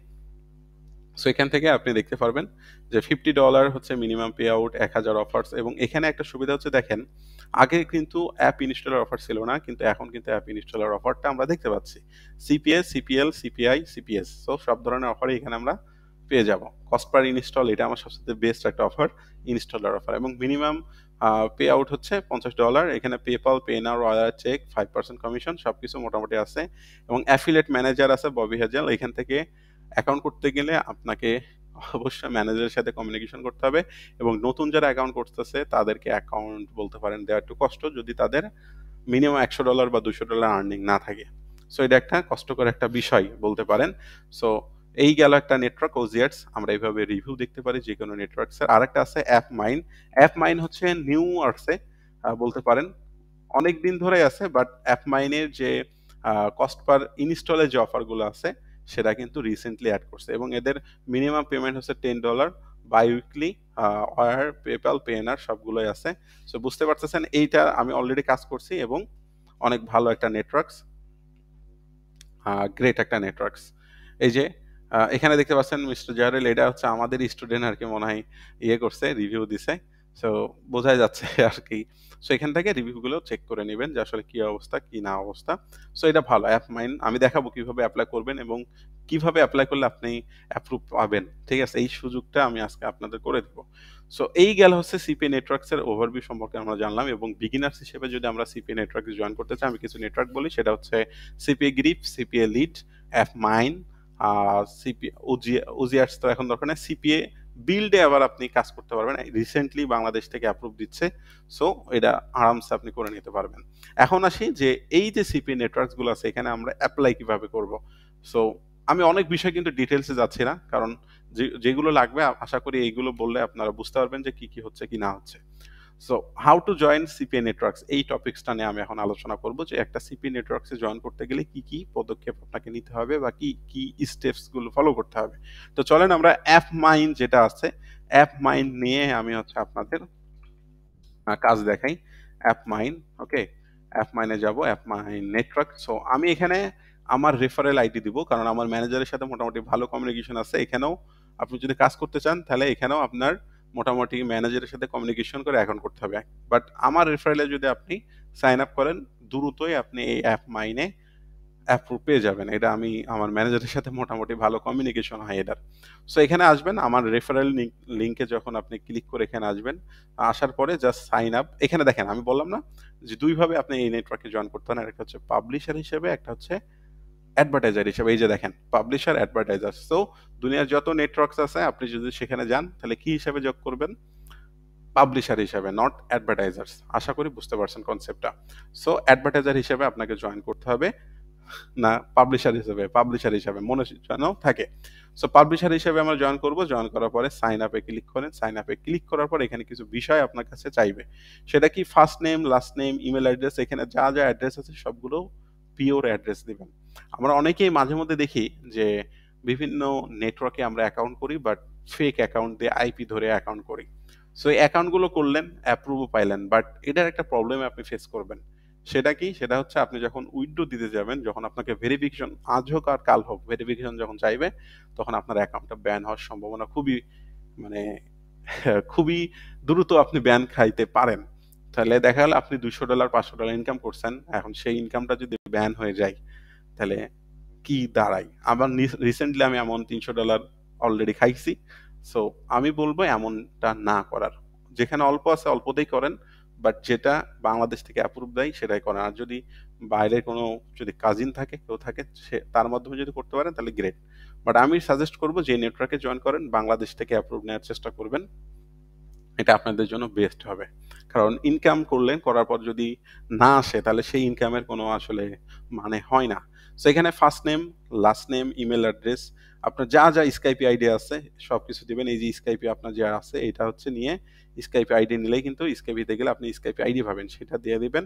সো এখান থেকে আপনি দেখতে পারবেন যে ফিফটি ডলার হচ্ছে মিনিমাম পে আউট এক হাজার অফার্স এবং এখানে একটা সুবিধা হচ্ছে দেখেন আগে কিন্তু অ্যাপ ইনস্টলার অফার ছিল না কিন্তু এখন কিন্তু অ্যাপ ইনস্টলার অফারটা আমরা দেখতে পাচ্ছি CPS CPL CPI CPS so সব ধরনের অফারই এখানে আমরা পেয়ে যাব কস্ট পার ইনস্টল এটা আমার সবচেয়ে বেস্ট একটা অফার ইনস্টলার অফার এবং মিনিমাম পে আউট হচ্ছে পঞ্চাশ ডলার এখানে পেপাল না রয়্যাল চেক ফাইভ পার্সেন্ট কমিশন সব কিছু মোটামুটি আছে এবং অ্যাফিলেট ম্যানেজার আছে ববি হেজেল এখান থেকে অ্যাকাউন্ট করতে গেলে আপনাকে অবশ্যই ম্যানেজারের সাথে কমিউনিকেশন করতে হবে এবং নতুন যারা অ্যাকাউন্ট করতেছে তাদেরকে অ্যাকাউন্ট বলতে পারেন দেওয়া একটু কষ্ট যদি তাদের মিনিমাম একশো ডলার বা দুশো ডলার আর্নিং না থাকে সো এটা একটা কষ্টকর একটা বিষয় বলতে পারেন সো এই গেল একটা নেটওয়ার্ক ওজিয়ার্স আমরা এইভাবে রিভিউ দেখতে পারি যে কোনো নেটওয়ার্কসের আর একটা আছে অ্যাপ মাইন অ্যাপ মাইন হচ্ছে নিউ আর্টসে বলতে পারেন অনেক দিন ধরে আছে বাট অ্যাপ মাইনের যে কস্ট পার ইনস্টলের যে অফারগুলো আছে সেটা কিন্তু রিসেন্টলি অ্যাড করছে এবং এদের মিনিমাম পেমেন্ট হচ্ছে ten dollar biweekly or PayPal Payoneer সবগুলোই আছে সো বুঝতে পারতেছেন এইটা আমি অলরেডি কাজ করছি এবং অনেক ভালো একটা নেটওয়ার্কস গ্রেট একটা নেটওয়ার্কস এই যে এখানে দেখতে পাচ্ছেন মিস্টার জাহারেল এটা হচ্ছে আমাদের স্টুডেন্ট আর কি মনে হয় ইয়ে করছে রিভিউ দিছে সো বোঝাই যাচ্ছে আর কি সো এখান থেকে রিভিউগুলো চেক করে নেবেন যে আসলে কী অবস্থা কী না অবস্থা সো এটা ভালো অ্যাপ মাইন আমি দেখাবো কীভাবে অ্যাপ্লাই করবেন এবং কিভাবে অ্যাপ্লাই করলে আপনি অ্যাপ্রুভ পাবেন ঠিক আছে এই সুযোগটা আমি আজকে আপনাদের করে দেবো সো এই গেল হচ্ছে সিপি নেটওয়ার্কসের ওভারভিউ সম্পর্কে আমরা জানলাম এবং বিগিনার্স হিসেবে যদি আমরা সিপি নেটওয়ার্কে জয়েন করতে চাই আমি কিছু নেটওয়ার্ক বলি সেটা হচ্ছে CPA Grip CPA Lead app mine CP ওজিআর্স তো এখন দরকার নেই সিপিএ বিল্ডে আবার আপনি কাজ করতে পারবেন রিসেন্টলি বাংলাদেশ থেকে অ্যাপ্রুভ দিচ্ছে সো এটা আরামসে আপনি করে নিতে পারবেন এখন আসি যে এই যে সিপি নেটওয়ার্কগুলো আছে এখানে আমরা অ্যাপ্লাই কিভাবে করব সো আমি অনেক বিষয় কিন্তু ডিটেলসে যাচ্ছি না কারণ যেগুলো লাগবে আশা করি এইগুলো বললে আপনারা বুঝতে পারবেন যে কি কি হচ্ছে কি না হচ্ছে so how to join CP networks এই টপিকসটা নিয়ে আমি এখন আলোচনা করব যে একটা সিপি নেটওয়ার্কসে জয়েন করতে গেলে কি কি পদক্ষেপ আপনাকে নিতে হবে বা কি কি স্টেপসগুলো ফলো করতে হবে তো চলেন আমরা অ্যাপ মাইন যেটা আছে অ্যাপ মাইন নিয়ে আমি হচ্ছে আপনাদের কাজ দেখাই অ্যাপ মাইন ওকে অ্যাপ মাইনে যাব অ্যাপ মাইন নেটওয়ার্ক সো আমি এখানে আমার রেফারেল আইডি দিব কারণ আমার ম্যানেজারের সাথে মোটামুটি ভালো কমিউনিকেশন আছে এখানেও আপনি যদি কাজ করতে চান তাহলে এখানেও আপনার মোটামুটি ম্যানেজারের সাথে কমিউনিকেশন করে অ্যাকাউন্ট করতে হবে বাট আমার রেফারেলে যদি আপনি সাইন আপ করেন দ্রুতই আপনি এই অ্যাপ মাইনে অ্যাপ্রুভ পেয়ে যাবেন এটা আমি আমার ম্যানেজারের সাথে মোটামুটি ভালো কমিউনিকেশন হয় এটার সো এখানে আসবেন আমার রেফারেল লিঙ্কে যখন আপনি ক্লিক করে এখানে আসবেন আসার পরে জাস্ট সাইন আপ এখানে দেখেন আমি বললাম না যে দুইভাবে আপনি এই নেটওয়ার্কে জয়েন করতে পারেন একটা হচ্ছে পাবলিশার হিসেবে একটা হচ্ছে অ্যাডভার্টাইজার হিসেবে এই যে দেখেন পাবলিশার অ্যাডভার্টাইজার সো দুনিয়ার যত নেটওয়ার্কস আছে আপনি যদি সেখানে যান তাহলে কি হিসাবে যোগ করবেন পাবলিশার হিসাবে নট অ্যাডভার্টাইজার্স আশা করি বুঝতে পারছেন কনসেপ্টটা সো অ্যাডভার্টাইজার হিসাবে আপনাকে জয়েন করতে হবে না পাবলিশার হিসেবে পাবলিশার হিসেবে মনে যেন থাকে সো পাবলিশার হিসেবে আমরা জয়েন করব জয়েন করার পরে সাইন আপে ক্লিক করেন সাইন আপে ক্লিক করার পর এখানে কিছু বিষয় আপনার কাছে চাইবে সেটা কি first name last name email address এখানে যা যা অ্যাড্রেস আছে সবগুলো পিওর অ্যাড্রেস দিবেন আমরা অনেকেই মাঝে মধ্যে দেখি যে বিভিন্ন নেটওয়ার্কে আমরা অ্যাকাউন্ট করি বাট ফেক অ্যাকাউন্ট দিয়ে আইপি ধরে অ্যাকাউন্ট করি সো এই অ্যাকাউন্টগুলো করলেন অ্যাপ্রুভও পাইলেন বাট এটার একটা প্রবলেম আপনি ফেস করবেন সেটা কি সেটা হচ্ছে আপনি যখন উইড্রো দিতে যাবেন যখন আপনাকে ভেরিফিকেশন আজ হোক আর কাল হোক ভেরিফিকেশন যখন চাইবে তখন আপনার অ্যাকাউন্টটা ব্যান হওয়ার সম্ভাবনা খুবই মানে খুবই দ্রুত আপনি ব্যান খাইতে পারেন তাহলে দেখা গেল আপনি দুশো ডলার পাঁচশো ডলার ইনকাম করছেন এখন সেই ইনকামটা যদি ব্যান হয়ে যায় তাহলে কি দাঁড়াই আবার রিসেন্টলি আমি এমন তিনশো ডলার অলরেডি খাইছি সো আমি বলবো এমনটা না করার যেখানে অল্প আছে অল্পতেই করেন বাট যেটা বাংলাদেশ থেকে অ্যাপ্রুভ দেয় সেটাই করেন আর যদি বাইরের কোনো যদি কাজিন থাকে কেউ থাকে সে তার মাধ্যমে যদি করতে পারেন তাহলে গ্রেট বাট আমি সাজেস্ট করবো যে নেটওয়ার্কে জয়েন করেন বাংলাদেশ থেকে অ্যাপ্রুভ নেওয়ার চেষ্টা করবেন এটা আপনাদের জন্য বেস্ট হবে কারণ ইনকাম করলেন করার পর যদি না আসে তাহলে সেই ইনকামের কোনো আসলে মানে হয় না সেখানে এখানে first name last name email address আপনার যা যা স্কাইপি আইডি আছে সব কিছু দেবেন এই যে স্কাইপি আপনার যা আছে এটা হচ্ছে নিয়ে স্কাইপি আইডি নিলেই কিন্তু স্কাইপিতে গেলে আপনি স্কাইপি আইডি পাবেন সেটা দিয়ে দিবেন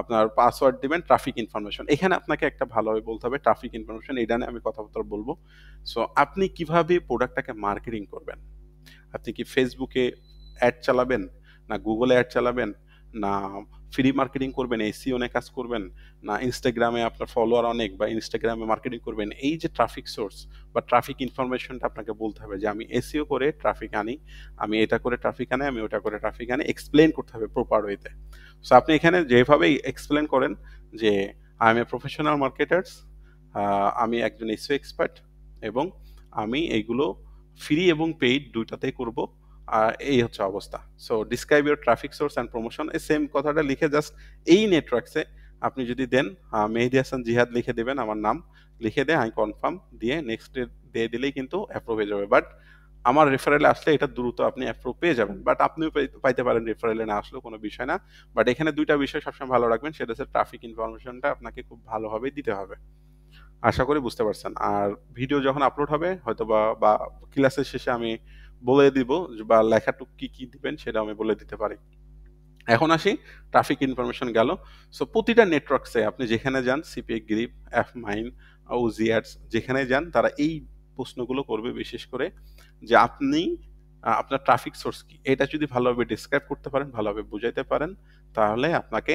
আপনার পাসওয়ার্ড দিবেন ট্রাফিক ইনফরমেশন এখানে আপনাকে একটা ভালোভাবে বলতে হবে ট্রাফিক ইনফরমেশন এটা নিয়ে আমি কথাবার্তা বলবো সো আপনি কিভাবে প্রোডাক্টটাকে মার্কেটিং করবেন আপনি কি ফেসবুকে অ্যাড চালাবেন না গুগলে অ্যাড চালাবেন না ফ্রি মার্কেটিং করবেন এসি অনেক কাজ করবেন না ইনস্টাগ্রামে আপনার ফলোয়ার অনেক বা ইনস্টাগ্রামে মার্কেটিং করবেন এই যে ট্রাফিক সোর্স বা ট্রাফিক ইনফরমেশনটা আপনাকে বলতে হবে যে আমি এসিও করে ট্রাফিক আনি আমি এটা করে ট্রাফিক আনি আমি ওটা করে ট্রাফিক আনি এক্সপ্লেন করতে হবে প্রপার ওয়েতে সো আপনি এখানে যেভাবে এক্সপ্লেন করেন যে I am a professional marketers আমি একজন এসিও এক্সপার্ট e এবং আমি এগুলো ফ্রি এবং পেইড দুইটাতেই করবো আর এই হচ্ছে অবস্থা so describe your traffic source and promotion এই সেম কথাটা লিখে জাস্ট এই নেটওয়ার্কসে আপনি যদি দেন মেহেদি হাসান জিহাদ লিখে দেবেন আমার নাম লিখে দেয় আমি কনফার্ম দিয়ে নেক্সট ডে দিয়ে দিলেই কিন্তু অ্যাপ্রুভ হয়ে যাবে বাট আমার রেফারেলে আসলে এটা দ্রুত আপনি অ্যাপ্রুভ পেয়ে যাবেন বাট আপনিও পাইতে পারেন রেফারেলে না আসলেও কোনো বিষয় না বাট এখানে দুইটা বিষয় সবসময় ভালো রাখবেন সেটা হচ্ছে ট্রাফিক ইনফরমেশনটা আপনাকে খুব ভালোভাবে দিতে হবে আশা করি বুঝতে পারছেন আর ভিডিও যখন আপলোড হবে হয়তো বা ক্লাসের শেষে আমি বলে দিব বা লেখাটুক কি কি দিবেন সেটা আমি বলে দিতে পারি এখন আসি ট্রাফিক ইনফরমেশন গেল সো প্রতিটা নেটওয়ার্কসে আপনি যেখানে যান সিপি গ্রিপ এফ মাইন ও জিয়ার্স যেখানে যান তারা এই প্রশ্নগুলো করবে বিশেষ করে যে আপনি আপনার ট্রাফিক সোর্স কি এটা যদি ভালোভাবে ডিসক্রাইব করতে পারেন ভালোভাবে বুঝাইতে পারেন তাহলে আপনাকে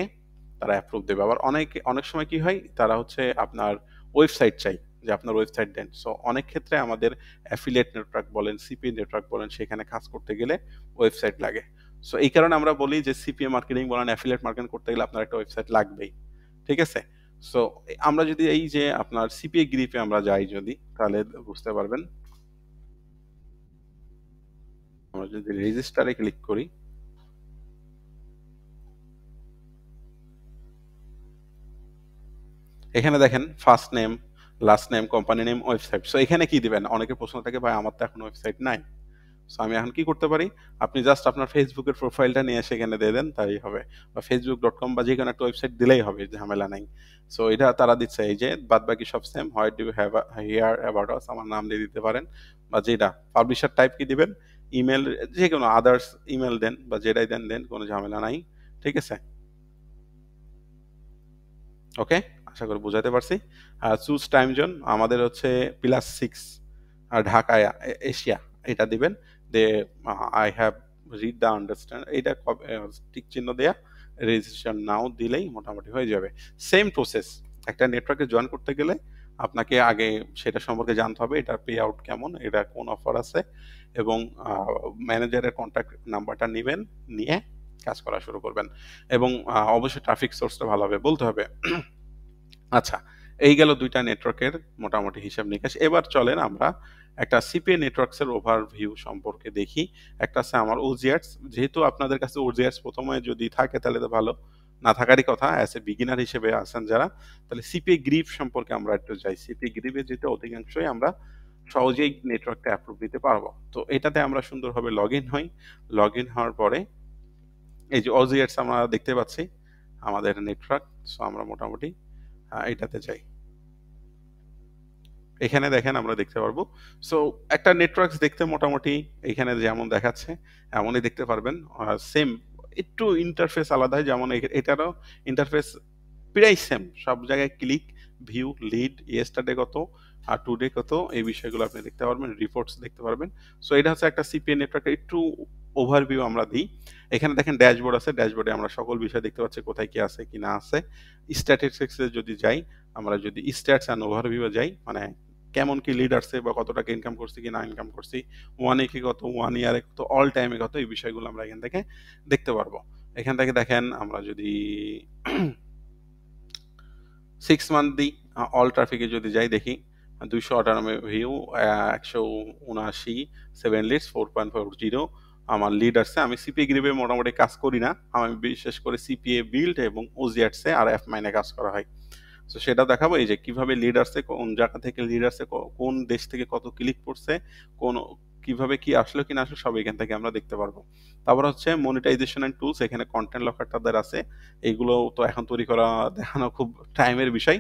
তারা অ্যাপ্রুভ দেবে আবার অনেক অনেক সময় কি হয় তারা হচ্ছে আপনার ওয়েবসাইট চাই যে আপনার ওয়েবসাইট দেন সো অনেক ক্ষেত্রে আমাদের অ্যাফিলিয়েট নেটওয়ার্ক বলেন সিপি নেটওয়ার্ক বলেন সেখানে কাজ করতে গেলে ওয়েবসাইট লাগে সো এই কারণে আমরা বলি যে সিপিএ মার্কেটিং বলেন অ্যাফিলিয়েট মার্কেটিং করতে গেলে আপনার একটা ওয়েবসাইট লাগবেই ঠিক আছে সো আমরা যদি এই যে আপনার সিপিএ গ্রিপে আমরা যাই যদি তাহলে বুঝতে পারবেন আমরা যদি রেজিস্টারে ক্লিক করি এখানে দেখেন first name last name company name website so এখানে কি দিবেন অনেকে প্রশ্ন থাকে ভাই আমার তো এখন ওয়েবসাইট নাই সো আমি এখন কি করতে পারি আপনি জাস্ট আপনার ফেসবুকের প্রোফাইলটা নিয়ে এসে সেখানে দিয়ে দেন তাই হবে বা ফেসবুক ডট কম বা যে কোনো একটা ওয়েবসাইট দিলেই হবে ঝামেলা নেই সো এটা তারা দিচ্ছে এই যে বাদ বাকি সব same what do have hear about us আমার নাম দিয়ে দিতে পারেন বা যেটা পাবলিশার টাইপ কি দিবেন ইমেল যে কোনো আদার্স ইমেল দেন বা যেটাই দেন দেন কোনো ঝামেলা নাই ঠিক আছে ওকে আশা করি বোঝাতে পারছি আর চুজ টাইম জোন আমাদের হচ্ছে প্লাস সিক্স আর ঢাকায় এশিয়া এটা দিবেন they I have read the understand কবে ঠিক চিহ্ন দেয়া রেজিস্ট্রেশন নাও দিলেই মোটামুটি হয়ে যাবে সেম প্রসেস একটা নেটওয়ার্কে জয়েন করতে গেলে আপনাকে আগে সেটা সম্পর্কে জানতে হবে এটার পে আউট কেমন এটা কোন অফার আছে এবং ম্যানেজারের কন্ট্যাক্ট নাম্বারটা নেবেন নিয়ে কাজ করা শুরু করবেন এবং অবশ্যই ট্রাফিক সোর্সটা ভালোভাবে বলতে হবে আচ্ছা এই গেল দুইটা নেটওয়ার্কের মোটামুটি হিসাব নিকাশ এবার চলেন আমরা একটা সিপিএ নেটওয়ার্কসের ওভারভিউ সম্পর্কে দেখি একটা আছে আমার ওজিয়ার্স যেহেতু আপনাদের কাছে ওজিয়ার্স প্রথমে যদি থাকে তাহলে তো ভালো না থাকারই কথা অ্যাজ এ বিগিনার হিসেবে আছেন যারা তাহলে সিপিএ গ্রিপ সম্পর্কে আমরা একটু যাই সিপিএ গ্রিপে যেতে অধিকাংশই আমরা সহজেই নেটওয়ার্কটা অ্যাপ্রুভ দিতে পারবো তো এটাতে আমরা সুন্দরভাবে লগ ইন হই লগ ইন হওয়ার পরে এই যে অজিয়ার্স আমরা দেখতে পাচ্ছি আমাদের নেটওয়ার্ক সো আমরা মোটামুটি এটাতে যাই এখানে দেখেন আমরা দেখতে পারবো সো একটা নেটওয়ার্কস দেখতে মোটামুটি এখানে যেমন দেখাচ্ছে এমনই দেখতে পারবেন সেম একটু ইন্টারফেস আলাদা যেমন এটারও ইন্টারফেস প্রায় সেম সব জায়গায় ক্লিক ভিউ লিড ইয়েস্টারডে কত আর টুডে কত এই বিষয়গুলো আপনি দেখতে পারবেন রিপোর্টস দেখতে পারবেন সো এটা হচ্ছে একটা সিপিএ নেটওয়ার্কের একটু ওভারভিউ আমরা দিই এখানে দেখেন ড্যাশবোর্ড আছে ড্যাশবোর্ডে আমরা সকল বিষয় দেখতে পাচ্ছি কোথায় কি আছে কি না আছে স্ট্যাটিস্টিক্সে যদি যাই আমরা যদি স্ট্যাটস অ্যান্ড ওভারভিউ যাই মানে কেমন কি লিড আসছে বা কত টাকা ইনকাম করছি কি না ইনকাম করছি ওয়ান কি কত ওয়ান ইয়ারে কত অল টাইমে কত এই বিষয়গুলো আমরা এখান থেকে দেখতে পারবো এখান থেকে দেখেন আমরা যদি সিক্স মান্থলি অল ট্রাফিকে যদি যাই দেখি দুইশো আটানব্বই ভিউ একশো উনআশি seven leads four point four zero আমার লিড আসছে আমি সিপিএ গ্রিপে মোটামুটি কাজ করি না আমি বিশেষ করে সিপিএ বিল্ড এবং আটসে আর এফ মাইনে কাজ করা হয় তো সেটা দেখাবো এই যে কিভাবে লিড আসছে কোন জায়গা থেকে লিড আসছে কোন দেশ থেকে কত ক্লিক পড়ছে কোন কিভাবে কি আসলো কি না আসলো সব এখান থেকে আমরা দেখতে পারবো তারপর হচ্ছে মনিটাইজেশন অ্যান্ড টুলস এখানে কন্টেন্ট লকার তাদের আছে এইগুলো তো এখন তৈরি করা দেখানো খুব টাইমের বিষয়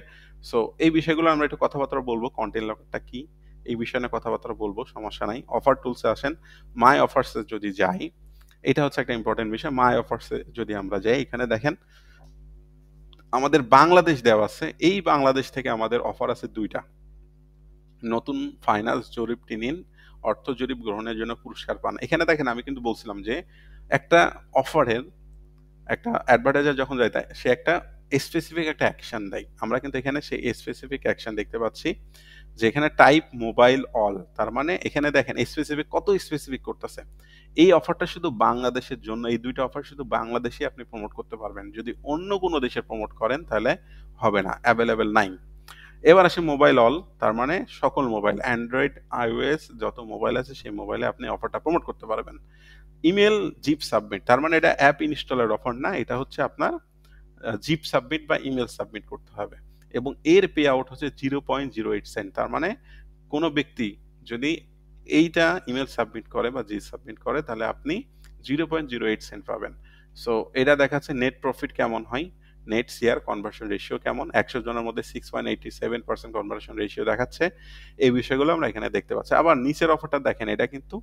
সো এই বিষয়গুলো আমরা একটু কথাবার্তা বলবো কন্টেন্ট লকারটা কি এই বিষয় নিয়ে কথাবার্তা বলবো সমস্যা নাই অফার টুলসে আসেন মাই অফার্সে যদি যাই এটা হচ্ছে একটা ইম্পর্টেন্ট বিষয় মাই অফার্সে যদি আমরা যাই এখানে দেখেন আমাদের বাংলাদেশ দেওয়া আছে এই বাংলাদেশ থেকে আমাদের অফার আছে দুইটা নতুন ফাইনান্স জরিপটি নিন অর্থ জরিপ গ্রহণের জন্য পুরস্কার পান এখানে দেখেন আমি কিন্তু বলছিলাম যে একটা অফারের একটা অ্যাডভার্টাইজার যখন যায় সে একটা স্পেসিফিক একটা অ্যাকশন দেয় আমরা কিন্তু এখানে সেই স্পেসিফিক অ্যাকশন দেখতে পাচ্ছি যে এখানে টাইপ মোবাইল অল তার মানে এখানে দেখেন স্পেসিফিক কত স্পেসিফিক করতেছে এই অফারটা শুধু বাংলাদেশের জন্য এই দুইটা অফার শুধু বাংলাদেশে আপনি প্রমোট করতে পারবেন যদি অন্য কোনো দেশে প্রমোট করেন তাহলে হবে না অ্যাভেলেবেল নাই এবার আসে মোবাইল অল তার মানে সকল মোবাইল অ্যান্ড্রয়েড আইওএস যত মোবাইল আছে সেই মোবাইলে আপনি অফারটা প্রমোট করতে পারবেন ইমেল জিপ সাবমিট তার মানে এটা অ্যাপ ইনস্টলের অফার না এটা হচ্ছে আপনার জিপ সাবমিট বা ইমেল সাবমিট করতে হবে এবং এর পে আউট হচ্ছে zero point zero eight cent তার মানে কোনো ব্যক্তি যদি এইটা ইমেল সাবমিট করে বা জি সাবমিট করে তাহলে আপনি zero point zero eight cent পাবেন সো এটা দেখাচ্ছে নেট প্রফিট কেমন হয় নেট সিআর কনভার্সন রেশিও কেমন একশো জনের মধ্যে six point eighty seven percent conversion ratio দেখাচ্ছে এই বিষয়গুলো আমরা এখানে দেখতে পাচ্ছি আবার নিচের অফারটা দেখেন এটা কিন্তু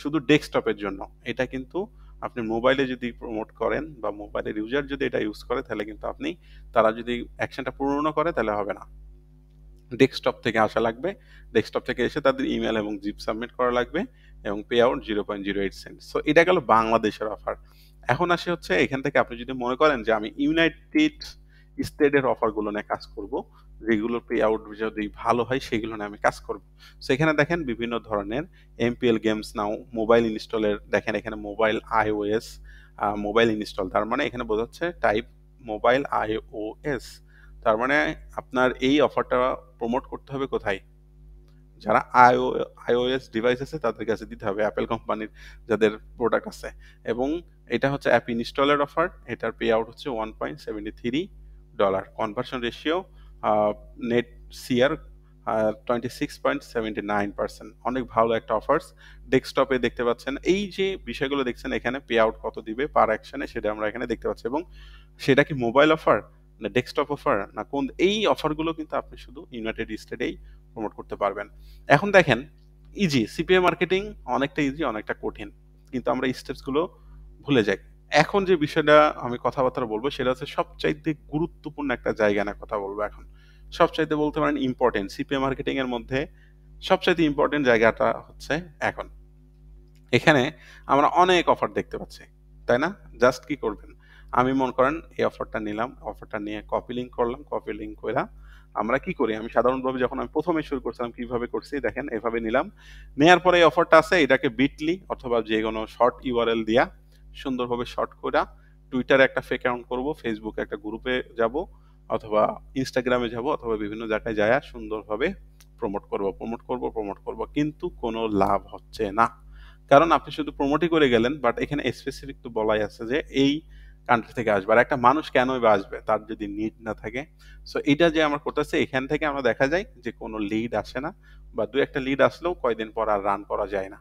শুধু ডেস্কটপের জন্য এটা কিন্তু আপনি মোবাইলে যদি প্রমোট করেন বা মোবাইলের ইউজার যদি এটা ইউজ করে তাহলে কিন্তু আপনি তারা যদি অ্যাকশনটা পূর্ণ করে তাহলে হবে না ডেস্কটপ থেকে আসা লাগবে ডেস্কটপ থেকে এসে তাদের ইমেল এবং জিপ সাবমিট করা লাগবে এবং pay out zero point zero eight cent so এটা গেল বাংলাদেশের অফার এখন আসে হচ্ছে এখান থেকে আপনি যদি মনে করেন যে আমি ইউনাইটেড স্টেটের অফারগুলো নিয়ে কাজ করব যেগুলোর পে আউট যদি ভালো হয় সেগুলো নিয়ে আমি কাজ করব সেখানে দেখেন বিভিন্ন ধরনের এমপিএল গেমস নাও মোবাইল ইনস্টলের দেখেন এখানে মোবাইল আইওএস মোবাইল ইনস্টল তার মানে এখানে বোঝাচ্ছে টাইপ মোবাইল আইওএস তার মানে আপনার এই অফারটা প্রমোট করতে হবে কোথায় যারা আইও আইওএস ডিভাইস আছে তাদের কাছে দিতে হবে অ্যাপেল কোম্পানির যাদের প্রোডাক্ট আছে এবং এটা হচ্ছে অ্যাপ ইনস্টলের অফার এটার পে আউট হচ্ছে one point seventy three dollar conversion ratio net CR twenty six point seventy nine percent অনেক ভালো একটা অফার্স ডেস্কটপে দেখতে পাচ্ছেন এই যে বিষয়গুলো দেখছেন এখানে পে আউট কত দিবে পার অ্যাকশনে সেটা আমরা এখানে দেখতে পাচ্ছি এবং সেটা কি মোবাইল অফার না ডেস্কটপ অফার না কোন এই অফারগুলো কিন্তু আপনি শুধু ইউনাইটেড স্টেটেই প্রমোট করতে পারবেন এখন দেখেন ইজি সিপিএ মার্কেটিং অনেকটা ইজি অনেকটা কঠিন কিন্তু আমরা স্টেপসগুলো ভুলে যাই এখন যে বিষয়টা আমি কথাবার্তা বলবো সেটা হচ্ছে সবচাইতে গুরুত্বপূর্ণ একটা জায়গা না কথা বলবো এখন সবচাইতে বলতে পারেন ইম্পর্টেন্ট সিপিএ মার্কেটিং এর মধ্যে সবচাইতে ইম্পর্টেন্ট জায়গাটা হচ্ছে এখন এখানে আমরা অনেক অফার দেখতে পাচ্ছি তাই না জাস্ট কি করবেন আমি মনে করেন এই অফারটা নিলাম অফারটা নিয়ে কপি লিঙ্ক করলাম কপি লিঙ্ক করে আমরা কি করি আমি সাধারণভাবে যখন আমি প্রথমে শুরু করছিলাম কিভাবে করছি দেখেন এভাবে নিলাম নেয়ার পরে এই অফারটা আছে এটাকে বিটলি অথবা যে কোনো শর্ট ইউআরএল দিয়া সুন্দরভাবে শর্ট করা টুইটারে একটা ফেক অ্যাকাউন্ট করব ফেসবুকে একটা গ্রুপে যাব অথবা ইনস্টাগ্রামে যাব অথবা বিভিন্ন জায়গায় যায় সুন্দরভাবে প্রমোট করব প্রমোট করব প্রমোট করব কিন্তু কোনো লাভ হচ্ছে না কারণ আপনি শুধু প্রমোটই করে গেলেন বাট এখানে স্পেসিফিক তো বলাই আছে যে এই কান্ট্রি থেকে আসবে আর একটা মানুষ কেনই বা আসবে তার যদি নিড না থাকে সো এটা যে আমার করতেছে এখান থেকে আমরা দেখা যায় যে কোনো লিড আসে না বা দু একটা লিড আসলেও কয়দিন পর আর রান করা যায় না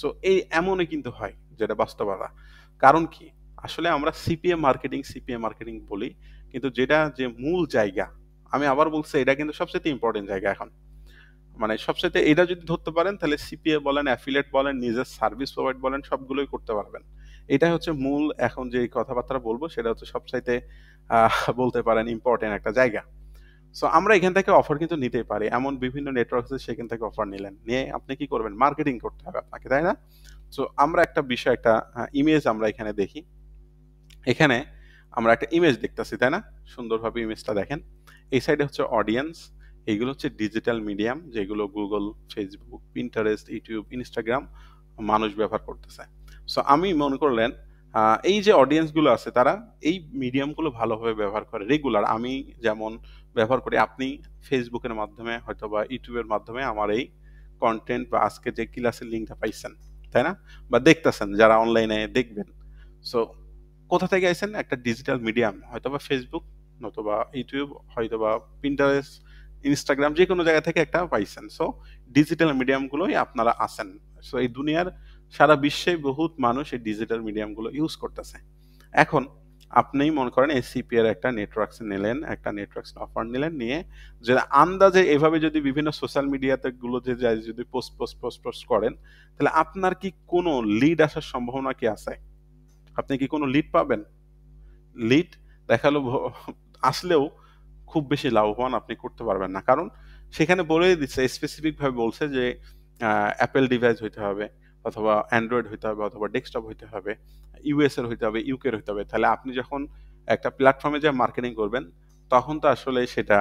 সো এই এমনই কিন্তু হয় যেটা বাস্তবতা কারণ কি আসলে আমরা সিপিএম মার্কেটিং সিপিএম মার্কেটিং বলি কিন্তু যেটা যে মূল জায়গা আমি আবার বলছি এটা কিন্তু সবচেয়ে ইম্পর্টেন্ট জায়গা এখন মানে সবচেয়ে এটা যদি ধরতে পারেন তাহলে সিপিএ বলেন অ্যাফিলেট বলেন নিজের সার্ভিস প্রোভাইড বলেন সবগুলোই করতে পারবেন এটা হচ্ছে মূল এখন যে কথাবার্তা বলবো সেটা হচ্ছে সবচাইতে বলতে পারেন ইম্পর্টেন্ট একটা জায়গা সো আমরা এখান থেকে অফার কিন্তু নিতে পারি এমন বিভিন্ন নেটওয়ার্ক আছে সেখান থেকে অফার নিলেন নিয়ে আপনি কি করবেন মার্কেটিং করতে হবে আপনাকে তাই না সো আমরা একটা বিষয় একটা ইমেজ আমরা এখানে দেখি এখানে আমরা একটা ইমেজ দেখতেছি তাই না সুন্দরভাবে ইমেজটা দেখেন এই সাইডে হচ্ছে অডিয়েন্স এইগুলো হচ্ছে ডিজিটাল মিডিয়াম যেগুলো Google Facebook interest YouTube Instagram মানুষ ব্যবহার করতেছে সো আমি মনে করলেন এই যে অডিয়েন্সগুলো আছে তারা এই মিডিয়ামগুলো ভালোভাবে ব্যবহার করে রেগুলার আমি যেমন ব্যবহার করি আপনি ফেসবুকের মাধ্যমে হয়তো বা ইউটিউবের মাধ্যমে আমার এই কন্টেন্ট বা আজকে যে ক্লাসের লিঙ্কটা পাইছেন তাই না বা দেখতেছেন যারা অনলাইনে দেখবেন সো কোথা থেকে আইসেন একটা ডিজিটাল মিডিয়াম হয়তো বা ফেসবুক নতুবা ইউটিউব হয়তো বা প্রিন্টারেস ইনস্টাগ্রাম যে কোনো জায়গা থেকে একটা পাইছেন সো ডিজিটাল মিডিয়ামগুলোই আপনারা আসেন সো এই দুনিয়ার সারা বিশ্বে বহুত মানুষ এই ডিজিটাল মিডিয়ামগুলো ইউজ করতেছে এখন আপনি মনে করেন এসিপি এর একটা নেটওয়ার্কস নিলেন একটা নেটওয়ার্কস অফার নিলেন নিয়ে যে আন্দাজে এভাবে যদি বিভিন্ন সোশ্যাল মিডিয়াতে গুলোতে যায় যদি পোস্ট পোস্ট পোস্ট পোস্ট করেন তাহলে আপনার কি কোনো লিড আসার সম্ভাবনা কি আছে আপনি কি কোনো লিড পাবেন লিড দেখালো আসলেও খুব বেশি লাভবান আপনি করতে পারবেন না কারণ সেখানে বলে দিচ্ছে স্পেসিফিকভাবে বলছে যে অ্যাপেল ডিভাইস হইতে হবে অথবা অ্যান্ড্রয়েড হইতে হবে অথবা ডেস্কটপ হইতে হবে ইউএসের হইতে হবে ইউকের হইতে হবে তাহলে আপনি যখন একটা প্ল্যাটফর্মে যা মার্কেটিং করবেন তখন তো আসলে সেটা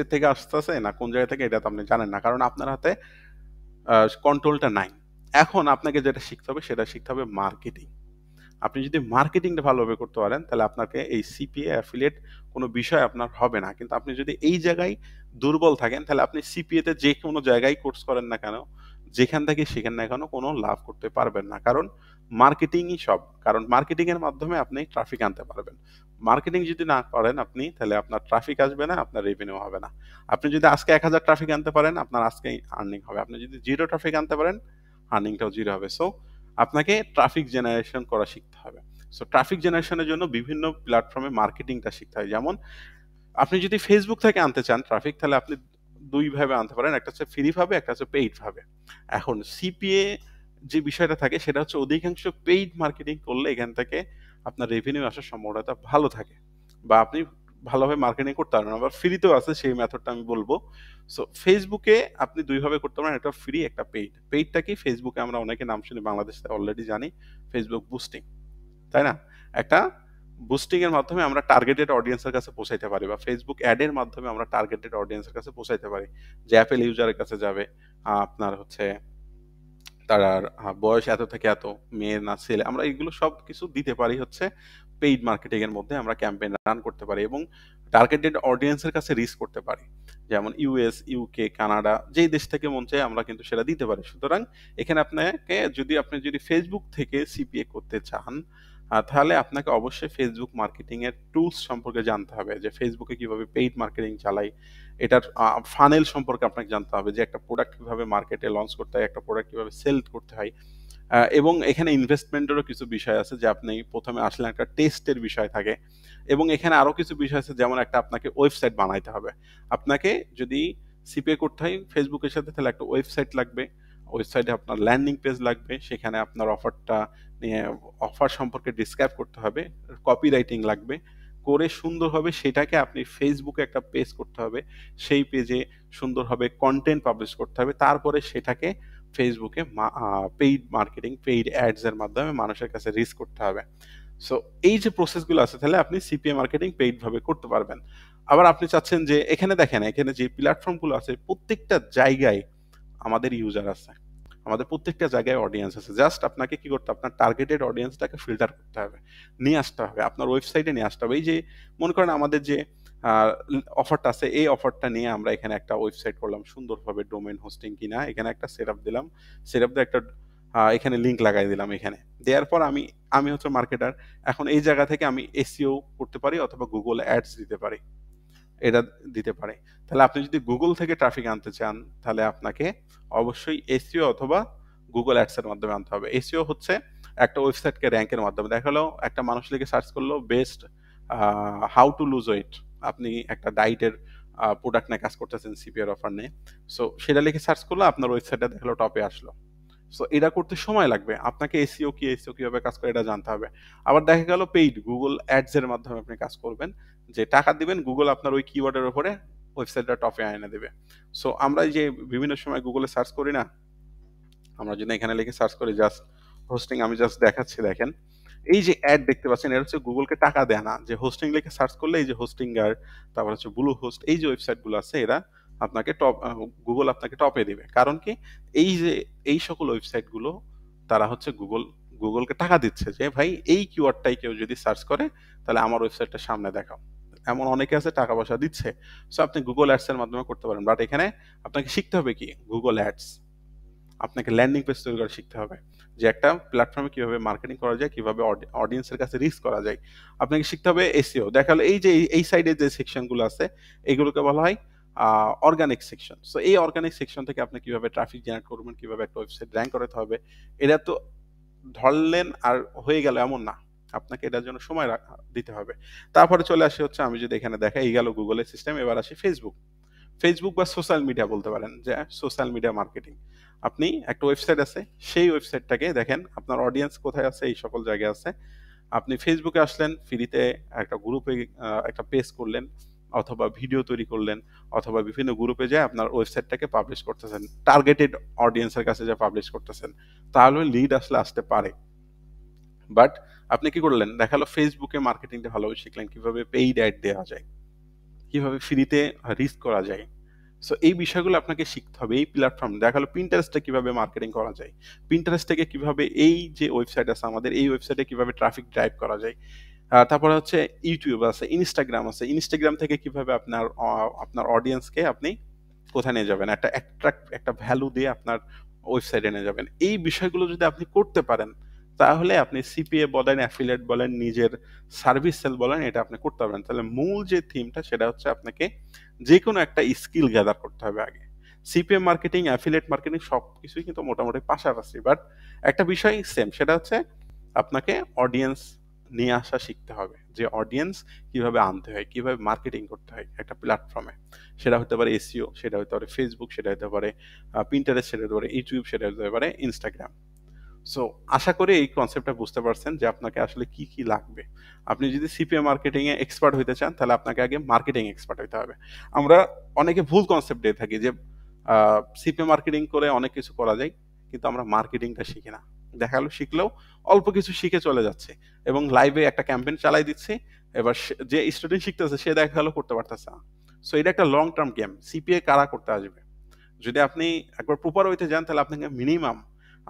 এর থেকে আসতেছে না কোন জায়গা থেকে এটা তো আপনি জানেন না কারণ আপনার হাতে কন্ট্রোলটা নাই এখন আপনাকে যেটা শিখতে হবে সেটা শিখতে হবে মার্কেটিং আপনি যদি মার্কেটিংটা ভালোভাবে করতে পারেন তাহলে আপনাকে এই সিপিএ অ্যাফিলিয়েট কোনো বিষয় আপনার হবে না কিন্তু আপনি যদি এই জায়গায় দুর্বল থাকেন তাহলে আপনি সিপিএতে যে কোনো জায়গায় কোর্স করেন না কেন যেখান থেকে সেখান না কেন কোনো লাভ করতে পারবেন না কারণ মার্কেটিংই সব কারণ মার্কেটিং এর মাধ্যমে আপনি ট্রাফিক আনতে পারবেন মার্কেটিং যদি না করেন আপনি তাহলে আপনার ট্রাফিক আসবে না আপনার রেভিনিউ হবে না আপনি যদি আজকে এক হাজার ট্রাফিক আনতে পারেন আপনার আজকে আর্নিং হবে আপনি যদি জিরো ট্রাফিক আনতে পারেন আর্নিংটাও জিরো হবে সো আপনাকে ট্রাফিক জেনারেশন করা শিখতে হবে সো ট্রাফিক জেনারেশনের জন্য বিভিন্ন প্ল্যাটফর্মে মার্কেটিংটা শিখতে হয় যেমন আপনি যদি ফেসবুক থেকে আনতে চান ট্রাফিক তাহলে আপনি দুইভাবে আনতে পারেন একটা হচ্ছে ফ্রি ভাবে একটা হচ্ছে পেইড ভাবে এখন সিপিএ যে বিষয়টা থাকে সেটা হচ্ছে অধিকাংশ পেইড মার্কেটিং করলে এখান থেকে আপনার রেভিনিউ আসার সম্ভাবনাটা ভালো থাকে বা আপনি ভালোভাবে মার্কেটিং করতে পারবেন আবার ফ্রিতেও আছে সেই মেথডটা আমি বলবো সো ফেসবুকে আপনি দুইভাবে করতে পারেন একটা ফ্রি একটা পেইড পেইডটা কি ফেসবুকে আমরা অনেকে নাম শুনি বাংলাদেশে অলরেডি জানি ফেসবুক বুস্টিং তাই না একটা বুস্টিং এর মাধ্যমে আমরা টার্গেটেড অডিয়েন্সের কাছে পৌঁছাইতে পারি বা ফেসবুক অ্যাড এর মাধ্যমে আমরা টার্গেটেড অডিয়েন্সের কাছে পৌঁছাইতে পারি যে অ্যাপেল ইউজারের কাছে যাবে আপনার হচ্ছে তার বয়স এত থেকে এত মেয়ে না ছেলে আমরা এগুলো সব কিছু দিতে পারি হচ্ছে পেইড মার্কেটিং এর মধ্যে আমরা ক্যাম্পেইন রান করতে পারি এবং টার্গেটেড অডিয়েন্সের কাছে রিচ করতে পারি যেমন ইউএস ইউকে কানাডা যেই দেশ থেকে মন চায় আমরা কিন্তু সেটা দিতে পারি সুতরাং এখানে আপনাকে যদি আপনি যদি ফেসবুক থেকে সিপিএ করতে চান তাহলে আপনাকে অবশ্যই ফেসবুক মার্কেটিংয়ের টুলস সম্পর্কে জানতে হবে যে ফেসবুকে কিভাবে পেইড মার্কেটিং চালাই এটার ফানেল সম্পর্কে আপনাকে জানতে হবে যে একটা প্রোডাক্ট কিভাবে মার্কেটে লঞ্চ করতে হয় একটা প্রোডাক্ট কিভাবে সেল করতে হয় এবং এখানে ইনভেস্টমেন্টেরও কিছু বিষয় আছে যে আপনি প্রথমে আসলে একটা টেস্টের বিষয় থাকে এবং এখানে আরও কিছু বিষয় আছে যেমন একটা আপনাকে ওয়েবসাইট বানাইতে হবে আপনাকে যদি সিপে করতে হয় ফেসবুকের সাথে তাহলে একটা ওয়েবসাইট লাগবে ওয়েবসাইটে আপনার ল্যান্ডিং পেজ লাগবে সেখানে আপনার অফারটা নিয়ে অফার সম্পর্কে ডিসক্রাইব করতে হবে কপি রাইটিং লাগবে করে সুন্দরভাবে সেটাকে আপনি ফেসবুকে একটা পেজ করতে হবে সেই পেজে সুন্দরভাবে কন্টেন্ট পাবলিশ করতে হবে তারপরে সেটাকে ফেসবুকে পেইড মার্কেটিং পেইড অ্যাডস এর মাধ্যমে মানুষের কাছে রিস করতে হবে সো এই যে প্রসেসগুলো আছে তাহলে আপনি সিপিএ মার্কেটিং পেইডভাবে করতে পারবেন আবার আপনি চাচ্ছেন যে এখানে দেখেন এখানে যে প্ল্যাটফর্মগুলো আছে প্রত্যেকটা জায়গায় আমাদের ইউজার আছে আমাদের প্রত্যেকটা জায়গায় অডিয়েন্স আছে জাস্ট আপনাকে কি করতে আপনার টার্গেটেড অডিয়েন্সটাকে ফিল্টার করতে হবে নিয়ে আসতে হবে আপনার ওয়েবসাইটে নিয়ে আসতে হবে এই যে মনে করেন আমাদের যে অফারটা আছে এই অফারটা নিয়ে আমরা এখানে একটা ওয়েবসাইট করলাম সুন্দরভাবে ডোমেন হোস্টিং কিনা এখানে একটা সেট আপ দিলাম সেট আপ দিয়ে একটা এখানে লিঙ্ক লাগাই দিলাম এখানে দেওয়ার পর আমি আমি হচ্ছে মার্কেটার এখন এই জায়গা থেকে আমি এসিও করতে পারি অথবা গুগল অ্যাডস দিতে পারি এটা দিতে পারে তাহলে আপনি যদি গুগল থেকে ট্রাফিক আনতে চান তাহলে আপনাকে অবশ্যই এসিও e অথবা গুগল অ্যাডসের মাধ্যমে আনতে হবে এসিও e হচ্ছে একটা ওয়েবসাইটকে র্যাঙ্কের মাধ্যমে দেখালো একটা মানুষ লিখে সার্চ করলো best how to lose weight আপনি একটা ডায়েটের প্রোডাক্ট নিয়ে কাজ করতেছেন সিপিআর অফার নিয়ে সো সেটা লিখে সার্চ করলো আপনার ওয়েবসাইটটা দেখলো টপে আসলো সো এটা করতে সময় লাগবে আপনাকে এসিও e কি এসিও কিভাবে কাজ করে এটা জানতে হবে আবার দেখা গেল পেইড গুগল অ্যাডস এর মাধ্যমে আপনি কাজ করবেন যে টাকা দিবেন গুগল আপনার ওই কিওয়ার্ডের উপরে ওয়েবসাইটটা টপে আয়না দেবে সো আমরা যে বিভিন্ন সময় গুগলে সার্চ করি না আমরা যদি এখানে লিখে সার্চ করি জাস্ট হোস্টিং আমি জাস্ট দেখাচ্ছি দেখেন এই যে অ্যাড দেখতে পাচ্ছেন এটা হচ্ছে গুগলকে টাকা দেয় না যে হোস্টিং লিখে সার্চ করলে এই যে হোস্টিং আর তারপর হচ্ছে ব্লু হোস্ট এই যে ওয়েবসাইটগুলো আছে এরা আপনাকে টপ গুগল আপনাকে টপে দেবে কারণ কি এই যে এই সকল ওয়েবসাইটগুলো তারা হচ্ছে গুগল গুগলকে টাকা দিচ্ছে যে ভাই এই কিওয়ার্ডটাই কেউ যদি সার্চ করে তাহলে আমার ওয়েবসাইটটা সামনে দেখাও এমন অনেকে আছে টাকা পয়সা দিচ্ছে সো আপনি গুগল অ্যাডস এর মাধ্যমে করতে পারেন বাট এখানে আপনাকে শিখতে হবে কি গুগল অ্যাডস আপনাকে ল্যান্ডিং পেজ তৈরি করা শিখতে হবে যে একটা প্ল্যাটফর্মে কিভাবে মার্কেটিং করা যায় কিভাবে অডিয়েন্সের কাছে রিস্ক করা যায় আপনাকে শিখতে হবে এসিও দেখা এই যে এই সাইডে যে সেকশনগুলো আছে এগুলোকে বলা হয় অর্গানিক সেকশন সো এই অর্গানিক সেকশন থেকে আপনি কিভাবে ট্রাফিক জেনারেট করবেন কিভাবে একটা ওয়েবসাইট র্যাঙ্ক করাতে হবে এটা তো ধরলেন আর হয়ে গেল এমন না আপনাকে এটার জন্য সময় দিতে হবে তারপরে চলে আসি হচ্ছে আমি যদি এখানে দেখা এই গেল গুগলের সিস্টেম এবার আসি ফেসবুক ফেসবুক বা সোশ্যাল মিডিয়া বলতে পারেন যে সোশ্যাল মিডিয়া মার্কেটিং আপনি একটা ওয়েবসাইট আছে সেই ওয়েবসাইটটাকে দেখেন আপনার অডিয়েন্স কোথায় আছে এই সকল জায়গায় আছে আপনি ফেসবুকে আসলেন ফ্রিতে একটা গ্রুপে একটা পেজ করলেন অথবা ভিডিও তৈরি করলেন অথবা বিভিন্ন গ্রুপে যে আপনার ওয়েবসাইটটাকে পাবলিশ করতেছেন টার্গেটেড অডিয়েন্সের কাছে যা পাবলিশ করতেছেন তাহলে লিড আসলে আসতে পারে বাট আপনি কি করলেন দেখালো ফেসবুকে মার্কেটিংটা ভালোভাবে শিখলেন কিভাবে পেইড অ্যাড দেওয়া যায় কিভাবে ফ্রিতে রিস্ক করা যায় সো এই বিষয়গুলো আপনাকে শিখতে হবে এই প্ল্যাটফর্ম দেখালো পিন্টারেস্টে কীভাবে মার্কেটিং করা যায় প্রিন্টারেস্ট থেকে কীভাবে এই যে ওয়েবসাইট আছে আমাদের এই ওয়েবসাইটে কীভাবে ট্রাফিক ড্রাইভ করা যায় তারপরে হচ্ছে ইউটিউব আছে ইনস্টাগ্রাম আছে ইনস্টাগ্রাম থেকে কীভাবে আপনার আপনার অডিয়েন্সকে আপনি কোথায় নিয়ে যাবেন একটা অ্যাট্রাক্ট একটা ভ্যালু দিয়ে আপনার ওয়েবসাইটে নিয়ে যাবেন এই বিষয়গুলো যদি আপনি করতে পারেন তাহলে আপনি সিপিএ বলেন অ্যাফিলেট বলেন নিজের সার্ভিস সেল বলেন এটা আপনি করতে পারবেন তাহলে মূল যে থিমটা সেটা হচ্ছে আপনাকে যে কোনো একটা স্কিল গ্যাদার করতে হবে আগে সিপিএ মার্কেটিং অ্যাফিলেট মার্কেটিং সব কিছুই কিন্তু মোটামুটি পাশাপাশি বাট একটা বিষয় সেম সেটা হচ্ছে আপনাকে অডিয়েন্স নিয়ে আসা শিখতে হবে যে অডিয়েন্স কিভাবে আনতে হয় কিভাবে মার্কেটিং করতে হয় একটা প্ল্যাটফর্মে সেটা হতে পারে এসিও e সেটা হতে পারে ফেসবুক সেটা হতে পারে পিন্টারেস্ট সেটা হতে পারে ইউটিউব সেটা হতে পারে ইনস্টাগ্রাম সো আশা করে এই কনসেপ্টটা বুঝতে পারছেন যে আপনাকে আসলে কি কি লাগবে আপনি যদি সিপিএ মার্কেটিং এ এক্সপার্ট হইতে চান তাহলে আপনাকে আগে মার্কেটিং এক্সপার্ট হইতে হবে আমরা অনেকে ভুল কনসেপ্ট দিয়ে থাকি যে সিপিএ মার্কেটিং করে অনেক কিছু করা যায় কিন্তু আমরা মার্কেটিংটা শিখি না দেখালো শিখলেও অল্প কিছু শিখে চলে যাচ্ছে এবং লাইভে একটা ক্যাম্পেইন চালাই দিচ্ছে এবার যে স্টুডেন্ট শিখতেছে সে দেখা গেলো করতে পারতেছে না সো এটা একটা লং টার্ম গেম সিপিএ কারা করতে আসবে যদি আপনি একবার প্রপার হইতে যান তাহলে আপনাকে মিনিমাম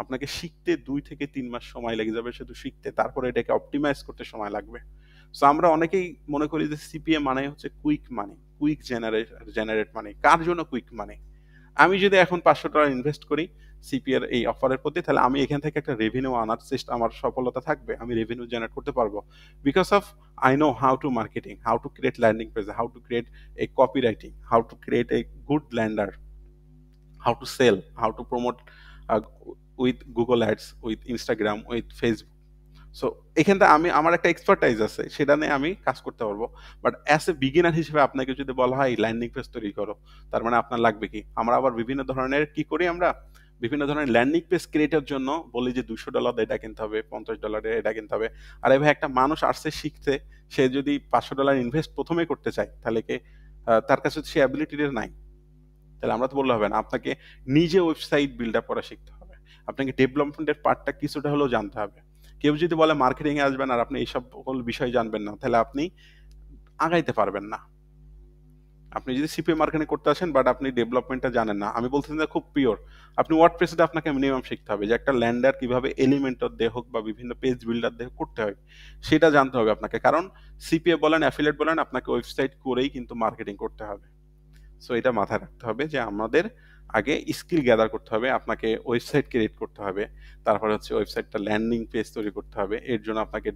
আপনাকে শিখতে দুই থেকে তিন মাস সময় লেগে যাবে শুধু শিখতে তারপরে এটাকে অপটিমাইজ করতে সময় লাগবে সো আমরা অনেকেই মনে করি যে সিপিএ মানে হচ্ছে কুইক মানে কুইক জেনারেট জেনারেট মানে কার জন্য কুইক মানে আমি যদি এখন পাঁচশো টাকা ইনভেস্ট করি সিপিআর এই অফারের প্রতি তাহলে আমি এখান থেকে একটা রেভিনিউ আনার চেষ্টা আমার সফলতা থাকবে আমি রেভিনিউ জেনারেট করতে পারবো because of I know how to marketing how to create landing page how to create a copy writing how to create a good lander how to sell how to promote with Google ads with Instagram with Facebook so এখান থেকে আমি আমার একটা expertise আছে সেটা নিয়ে আমি কাজ করতে পারবো বাট অ্যাজ এ বিগিনার হিসেবে আপনাকে যদি বলা হয় ল্যান্ডিং পেজ তৈরি করো তার মানে আপনার লাগবে কি আমরা আবার বিভিন্ন ধরনের কি করি আমরা বিভিন্ন ধরনের ল্যান্ডিং পেজ ক্রিয়েটের জন্য বলি যে দুশো ডলার এটা কিনতে হবে পঞ্চাশ ডলারের এটা কিনতে হবে আর এভাবে একটা মানুষ আসছে শিখতে সে যদি পাঁচশো ডলার ইনভেস্ট প্রথমে করতে চায় তাহলে কি তার কাছে সে অ্যাবিলিটিটা নাই তাহলে আমরা তো বললে হবে না আপনাকে নিজে ওয়েবসাইট বিল্ড আপ করা শিখতে হবে আপনাকে ডেভেলপমেন্টের পার্টটা কিছুটা হলেও জানতে হবে কেউ যদি বলে মার্কেটিং এ আসবেন আর আপনি এইসব সকল বিষয় জানবেন না তাহলে আপনি আগাইতে পারবেন না আপনি যদি সিপি মার্কেটিং করতে আসেন বাট আপনি ডেভেলপমেন্টটা জানেন না আমি বলতেছি খুব পিওর আপনি ওয়ার্ড প্রেসটা আপনাকে মিনিমাম শিখতে হবে যে একটা ল্যান্ডার কিভাবে এলিমেন্টর দিয়ে হোক বা বিভিন্ন পেজ বিল্ডার দিয়ে করতে হয় সেটা জানতে হবে আপনাকে কারণ সিপিএ বলেন অ্যাফিলেট বলেন আপনাকে ওয়েবসাইট করেই কিন্তু মার্কেটিং করতে হবে সো এটা মাথায় রাখতে হবে যে আমাদের আগে স্কিল গ্যাদার করতে হবে আপনাকে ওয়েবসাইট ক্রিয়েট করতে হবে তারপর হচ্ছে ওয়েবসাইটটা ল্যান্ডিং পেজ তৈরি করতে হবে এর জন্য আপনাকে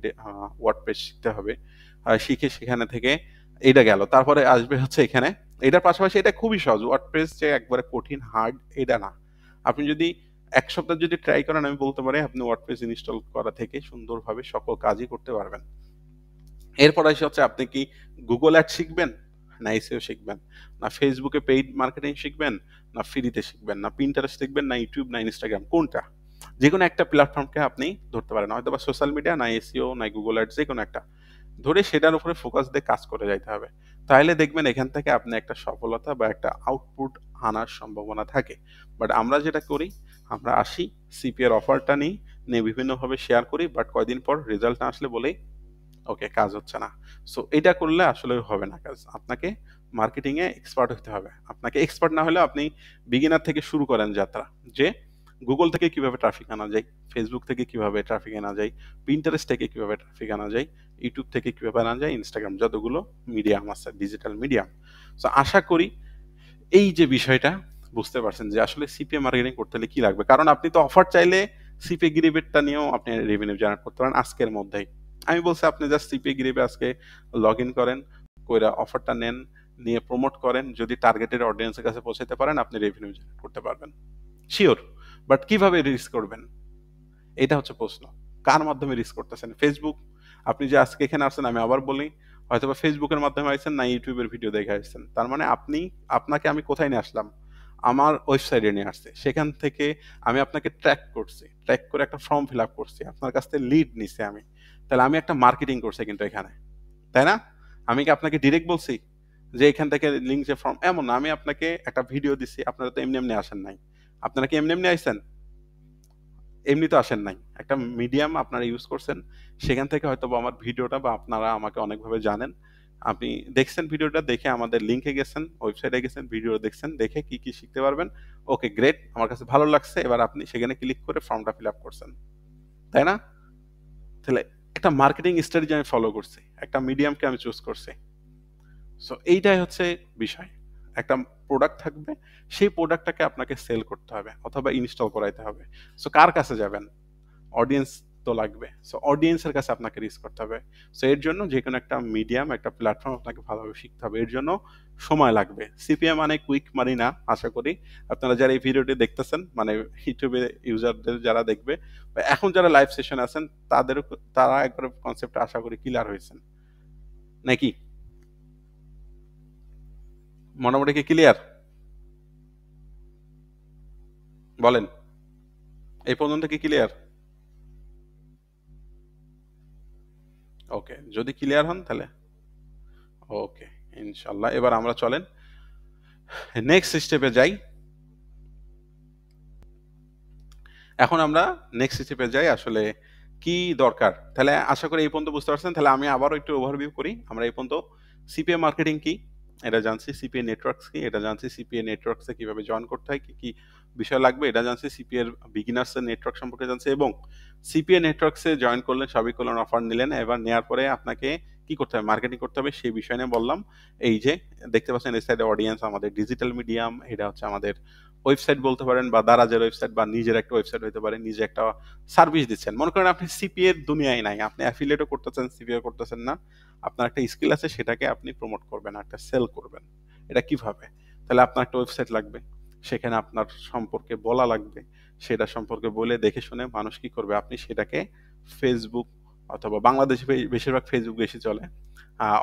ওয়ার্ড পেজ শিখতে হবে শিখে সেখানে থেকে এটা গেল তারপরে আসবে হচ্ছে এখানে এটার পাশাপাশি এটা খুবই সহজ ওয়ার্ড পেজ যে একবারে কঠিন হার্ড এটা না আপনি যদি এক সপ্তাহ যদি ট্রাই করেন আমি বলতে পারি আপনি ওয়ার্ড পেজ ইনস্টল করা থেকে সুন্দরভাবে সকল কাজই করতে পারবেন এরপর আসে হচ্ছে আপনি কি গুগল অ্যাড শিখবেন না এসেও শিখবেন না ফেসবুকে পেইড মার্কেটিং শিখবেন না ফ্রিতে শিখবেন না পিন্টারেস্ট দেখবেন না ইউটিউব না ইনস্টাগ্রাম কোনটা যে কোনো একটা প্ল্যাটফর্মকে আপনি ধরতে পারেন হয়তো বা সোশ্যাল মিডিয়া না এসিও না গুগল অ্যাডস যে কোনো একটা ধরে সেটার উপরে ফোকাস দিয়ে কাজ করে যাইতে হবে তাহলে দেখবেন এখান থেকে আপনি একটা সফলতা বা একটা আউটপুট আনার সম্ভাবনা থাকে বাট আমরা যেটা করি আমরা আসি সিপিআর অফারটা নিই নিয়ে বিভিন্নভাবে শেয়ার করি বাট কয়দিন পর রেজাল্ট আসলে বলেই ওকে কাজ হচ্ছে না সো এটা করলে আসলে হবে না কাজ আপনাকে মার্কেটিংয়ে এক্সপার্ট হতে হবে আপনাকে এক্সপার্ট না হলে আপনি বিগিনার থেকে শুরু করেন যাত্রা যে গুগল থেকে কিভাবে ট্রাফিক আনা যায় ফেসবুক থেকে কিভাবে ট্রাফিক আনা যায় পিন্টারেস্ট থেকে কিভাবে ট্রাফিক আনা যায় ইউটিউব থেকে কিভাবে আনা যায় ইনস্টাগ্রাম যতগুলো মিডিয়াম আছে ডিজিটাল মিডিয়াম সো আশা করি এই যে বিষয়টা বুঝতে পারছেন যে আসলে সিপিএ মার্কেটিং করতে হলে কি লাগবে কারণ আপনি তো অফার চাইলে সিপে গ্রিবেটটা নিয়েও আপনি রেভিনিউ জেনারেট করতে পারেন আজকের মধ্যেই আমি বলছি আপনি জাস্ট সিপি গ্রিপে আজকে লগ ইন করেন কইরা অফারটা নেন নিয়ে প্রমোট করেন যদি টার্গেটের অডিয়েন্সের কাছে পৌঁছাতে পারেন আপনি রেভিনিউ জেনারেট করতে পারবেন শিওর বাট কিভাবে রিস্ক করবেন এটা হচ্ছে প্রশ্ন কার মাধ্যমে রিস্ক করতেছেন ফেসবুক আপনি যে আজকে এখানে আসছেন আমি আবার বলি হয়তো বা ফেসবুকের মাধ্যমে আসছেন না ইউটিউবের ভিডিও দেখে আসছেন তার মানে আপনি আপনাকে আমি কোথায় নিয়ে আসলাম আমার ওয়েবসাইটে নিয়ে আসছে সেখান থেকে আমি আপনাকে ট্র্যাক করছি ট্র্যাক করে একটা ফর্ম ফিল আপ করছি আপনার কাছ থেকে লিড নিছে আমি তাহলে আমি একটা মার্কেটিং করছি কিন্তু এখানে তাই না আমি কি আপনাকে ডিরেক্ট বলছি যে এখান থেকে লিঙ্ক যে ফর্ম এমন না আমি আপনাকে একটা ভিডিও দিচ্ছি আপনারা তো এমনি এমনি আসেন নাই আপনারা কি এমনি এমনি আসেন এমনি তো আসেন নাই একটা মিডিয়াম আপনারা ইউজ করছেন সেখান থেকে হয়তো বা আমার ভিডিওটা বা আপনারা আমাকে অনেকভাবে জানেন আপনি দেখছেন ভিডিওটা দেখে আমাদের লিঙ্কে গেছেন ওয়েবসাইটে গেছেন ভিডিও দেখছেন দেখে কি কি শিখতে পারবেন ওকে গ্রেট আমার কাছে ভালো লাগছে এবার আপনি সেখানে ক্লিক করে ফর্মটা ফিল আপ করছেন তাই না তাহলে একটা মার্কেটিং স্ট্র্যাটেজি আমি ফলো করছি একটা মিডিয়ামকে আমি চুজ করছি সো এইটাই হচ্ছে বিষয় একটা প্রোডাক্ট থাকবে সেই প্রোডাক্টটাকে আপনাকে সেল করতে হবে অথবা ইনস্টল করাইতে হবে সো কার কাছে যাবেন অডিয়েন্স তো লাগবে সো অডিয়েন্সের কাছে আপনাকে রিস করতে হবে সো এর জন্য যে কোনো একটা মিডিয়াম একটা প্ল্যাটফর্ম আপনাকে ভালোভাবে শিখতে হবে এর জন্য সময় লাগবে সিপিএম মানে কুইক মানি না আশা করি আপনারা যারা এই ভিডিওটি দেখতেছেন মানে ইউটিউবে ইউজারদের যারা দেখবে এখন যারা লাইভ সেশন আছেন তাদের তারা একবার কনসেপ্ট আশা করি ক্লিয়ার হয়েছেন নাকি মোটামুটি কি ক্লিয়ার বলেন এই পর্যন্ত কি ক্লিয়ার ওকে যদি ক্লিয়ার হন তাহলে ওকে ইনশাল্লাহ এবার আমরা চলেন নেক্সট স্টেপে যাই এখন আমরা নেক্সট স্টেপে যাই আসলে কি দরকার তাহলে আশা করি এই পর্যন্ত বুঝতে পারছেন তাহলে আমি আবারও একটু ওভারভিউ করি আমরা এই পর্যন্ত সিপিএ মার্কেটিং কি এটা জানছি সিপিএ নেটওয়ার্কস কি এটা জানছি সিপিএ নেটওয়ার্কসে কিভাবে জয়েন করতে হয় কী কি বিষয় লাগবে এটা জানছি সিপিএর বিগিনার্সের নেটওয়ার্ক সম্পর্কে জানছি এবং সিপিএ নেটওয়ার্কসে জয়েন করলেন সবই করলেন অফার নিলেন এবার নেওয়ার পরে আপনাকে কি করতে হবে মার্কেটিং করতে হবে সেই বিষয় নিয়ে বললাম এই যে দেখতে পাচ্ছেন এই সাইডে অডিয়েন্স আমাদের ডিজিটাল মিডিয়াম এটা হচ্ছে আমাদের ওয়েবসাইট বলতে পারেন বা দারাজের ওয়েবসাইট বা নিজের একটা ওয়েবসাইট হতে পারে নিজে একটা সার্ভিস দিচ্ছেন মনে করেন আপনি সিপিএর এর দুনিয়ায় নাই আপনি অ্যাফিলিয়েটও করতেছেন সিপিএ করতেছেন না আপনার একটা স্কিল আছে সেটাকে আপনি প্রমোট করবেন একটা সেল করবেন এটা কিভাবে তাহলে আপনার একটা ওয়েবসাইট লাগবে সেখানে আপনার সম্পর্কে বলা লাগবে সেটা সম্পর্কে বলে দেখে শুনে মানুষ কি করবে আপনি সেটাকে ফেসবুক অথবা বাংলাদেশে বেশিরভাগ ফেসবুক বেশি চলে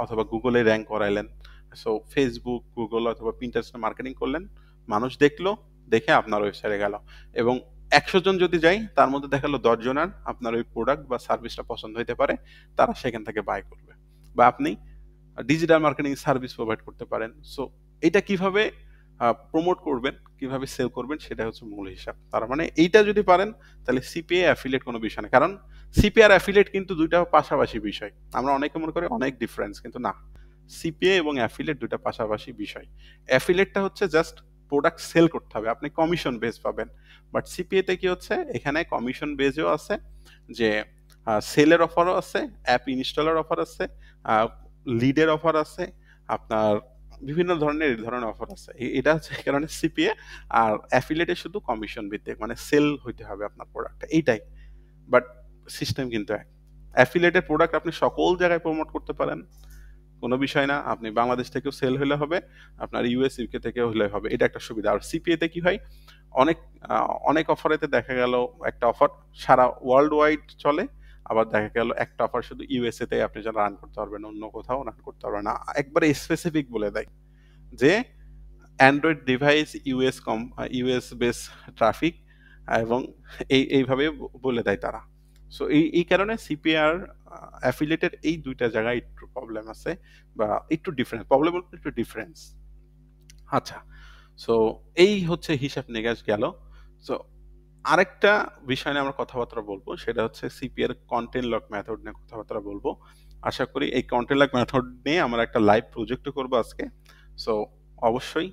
অথবা গুগলে র্যাঙ্ক করাইলেন সো ফেসবুক গুগল অথবা প্রিন্টার মার্কেটিং করলেন মানুষ দেখলো দেখে আপনার ওয়েবসাইটে গেল এবং একশো জন যদি যাই তার মধ্যে দেখালো দশ জনের আপনার ওই প্রোডাক্ট বা সার্ভিসটা পছন্দ হইতে পারে তারা সেখান থেকে বাই করবে বা আপনি ডিজিটাল মার্কেটিং সার্ভিস প্রোভাইড করতে পারেন সো এটা কিভাবে প্রমোট করবেন কিভাবে সেল করবেন সেটা হচ্ছে মূল হিসাব তার মানে এইটা যদি পারেন তাহলে সিপিএ অ্যাফিলেট কোনো বিষয় না কারণ সিপিএ আর অ্যাফিলেট কিন্তু দুইটা পাশাপাশি বিষয় আমরা অনেকে মনে করি অনেক ডিফারেন্স কিন্তু না সিপিএ এবং অ্যাফিলেট দুইটা পাশাপাশি বিষয় অ্যাফিলেটটা হচ্ছে জাস্ট প্রোডাক্ট সেল করতে হবে আপনি কমিশন বেস পাবেন বাট সিপিএতে কি হচ্ছে এখানে কমিশন বেজও আছে যে সেলের অফারও আছে অ্যাপ ইনস্টলের অফার আছে লিডের অফার আছে আপনার বিভিন্ন ধরনের এই ধরনের অফার আছে এটা হচ্ছে কারণে সিপিএ আর অ্যাফিলেটে শুধু কমিশন ভিত্তিক মানে সেল হইতে হবে আপনার প্রোডাক্টটা এইটাই বাট সিস্টেম কিন্তু এক অ্যাফিলেটের প্রোডাক্ট আপনি সকল জায়গায় প্রমোট করতে পারেন কোনো বিষয় না আপনি বাংলাদেশ থেকেও সেল হলে হবে আপনার ইউএস ইউকে থেকেও হলে হবে এটা একটা সুবিধা আর সিপিএতে কি হয় অনেক অনেক অফারেতে দেখা গেল একটা অফার সারা ওয়ার্ল্ড ওয়াইড চলে আবার দেখা গেল একটা অফার শুধু তে আপনি যেন রান করতে পারবেন অন্য কোথাও রান করতে পারবেন না একবারে স্পেসিফিক বলে দেয় যে অ্যান্ড্রয়েড ডিভাইস ইউএস কম ইউএস বেস ট্রাফিক এবং এই এইভাবে বলে দেয় তারা সো এই এই কারণে সিপিআর অ্যাফিলেটেড এই দুইটা জায়গায় একটু প্রবলেম আছে বা একটু ডিফারেন্স প্রবলেম একটু ডিফারেন্স আচ্ছা সো এই হচ্ছে হিসাব নিকাশ গেল সো আরেকটা বিষয় নিয়ে আমরা কথাবার্তা বলবো সেটা হচ্ছে সিপিআর কন্টেন্ট লক মেথড নিয়ে কথাবার্তা বলবো আশা করি এই কন্টেন্ট লক মেথড নিয়ে আমরা একটা লাইভ প্রজেক্টও করবো আজকে সো অবশ্যই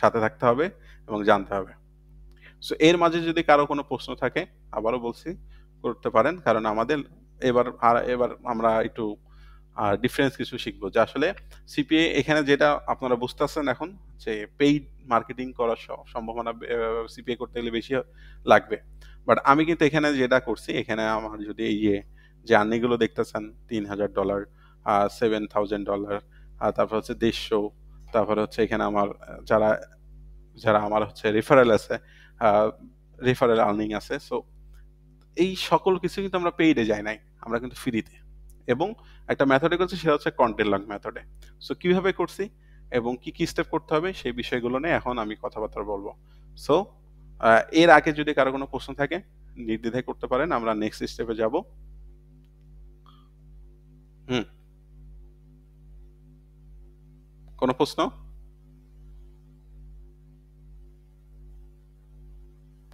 সাথে থাকতে হবে এবং জানতে হবে সো এর মাঝে যদি কারো কোনো প্রশ্ন থাকে আবারও বলছি করতে পারেন কারণ আমাদের এবার আর এবার আমরা একটু ডিফারেন্স কিছু শিখবো যে আসলে সিপিএ এখানে যেটা আপনারা বুঝতেছেন এখন যে পেইড মার্কেটিং করার সম্ভাবনা সিপিএ করতে গেলে বেশি লাগবে বাট আমি কিন্তু এখানে যেটা করছি এখানে আমার যদি এই যে জার্নিগুলো দেখতেছেন তিন হাজার ডলার সেভেন থাউজেন্ড ডলার তারপর হচ্ছে দেড়শো তারপর হচ্ছে এখানে আমার যারা যারা আমার হচ্ছে রেফারেল আছে রেফারেল আর্নিং আছে সো এই সকল কিছু কিন্তু আমরা পেইডে যাই নাই আমরা কিন্তু ফ্রিতে এবং একটা মেথডে করছি সেটা হচ্ছে কন্টেন্ট লং মেথডে সো কিভাবে করছি এবং কি কি স্টেপ করতে হবে সেই বিষয়গুলো নিয়ে এখন আমি কথাবার্তা বলবো সো এর আগে যদি কারো কোনো প্রশ্ন থাকে নির্দ্বিধায় করতে পারেন আমরা নেক্সট স্টেপে যাব হুম কোনো প্রশ্ন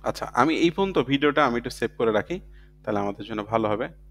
আচ্ছা আমি এই পর্যন্ত ভিডিওটা আমি একটু সেভ করে রাখি তাহলে আমাদের জন্য ভালো হবে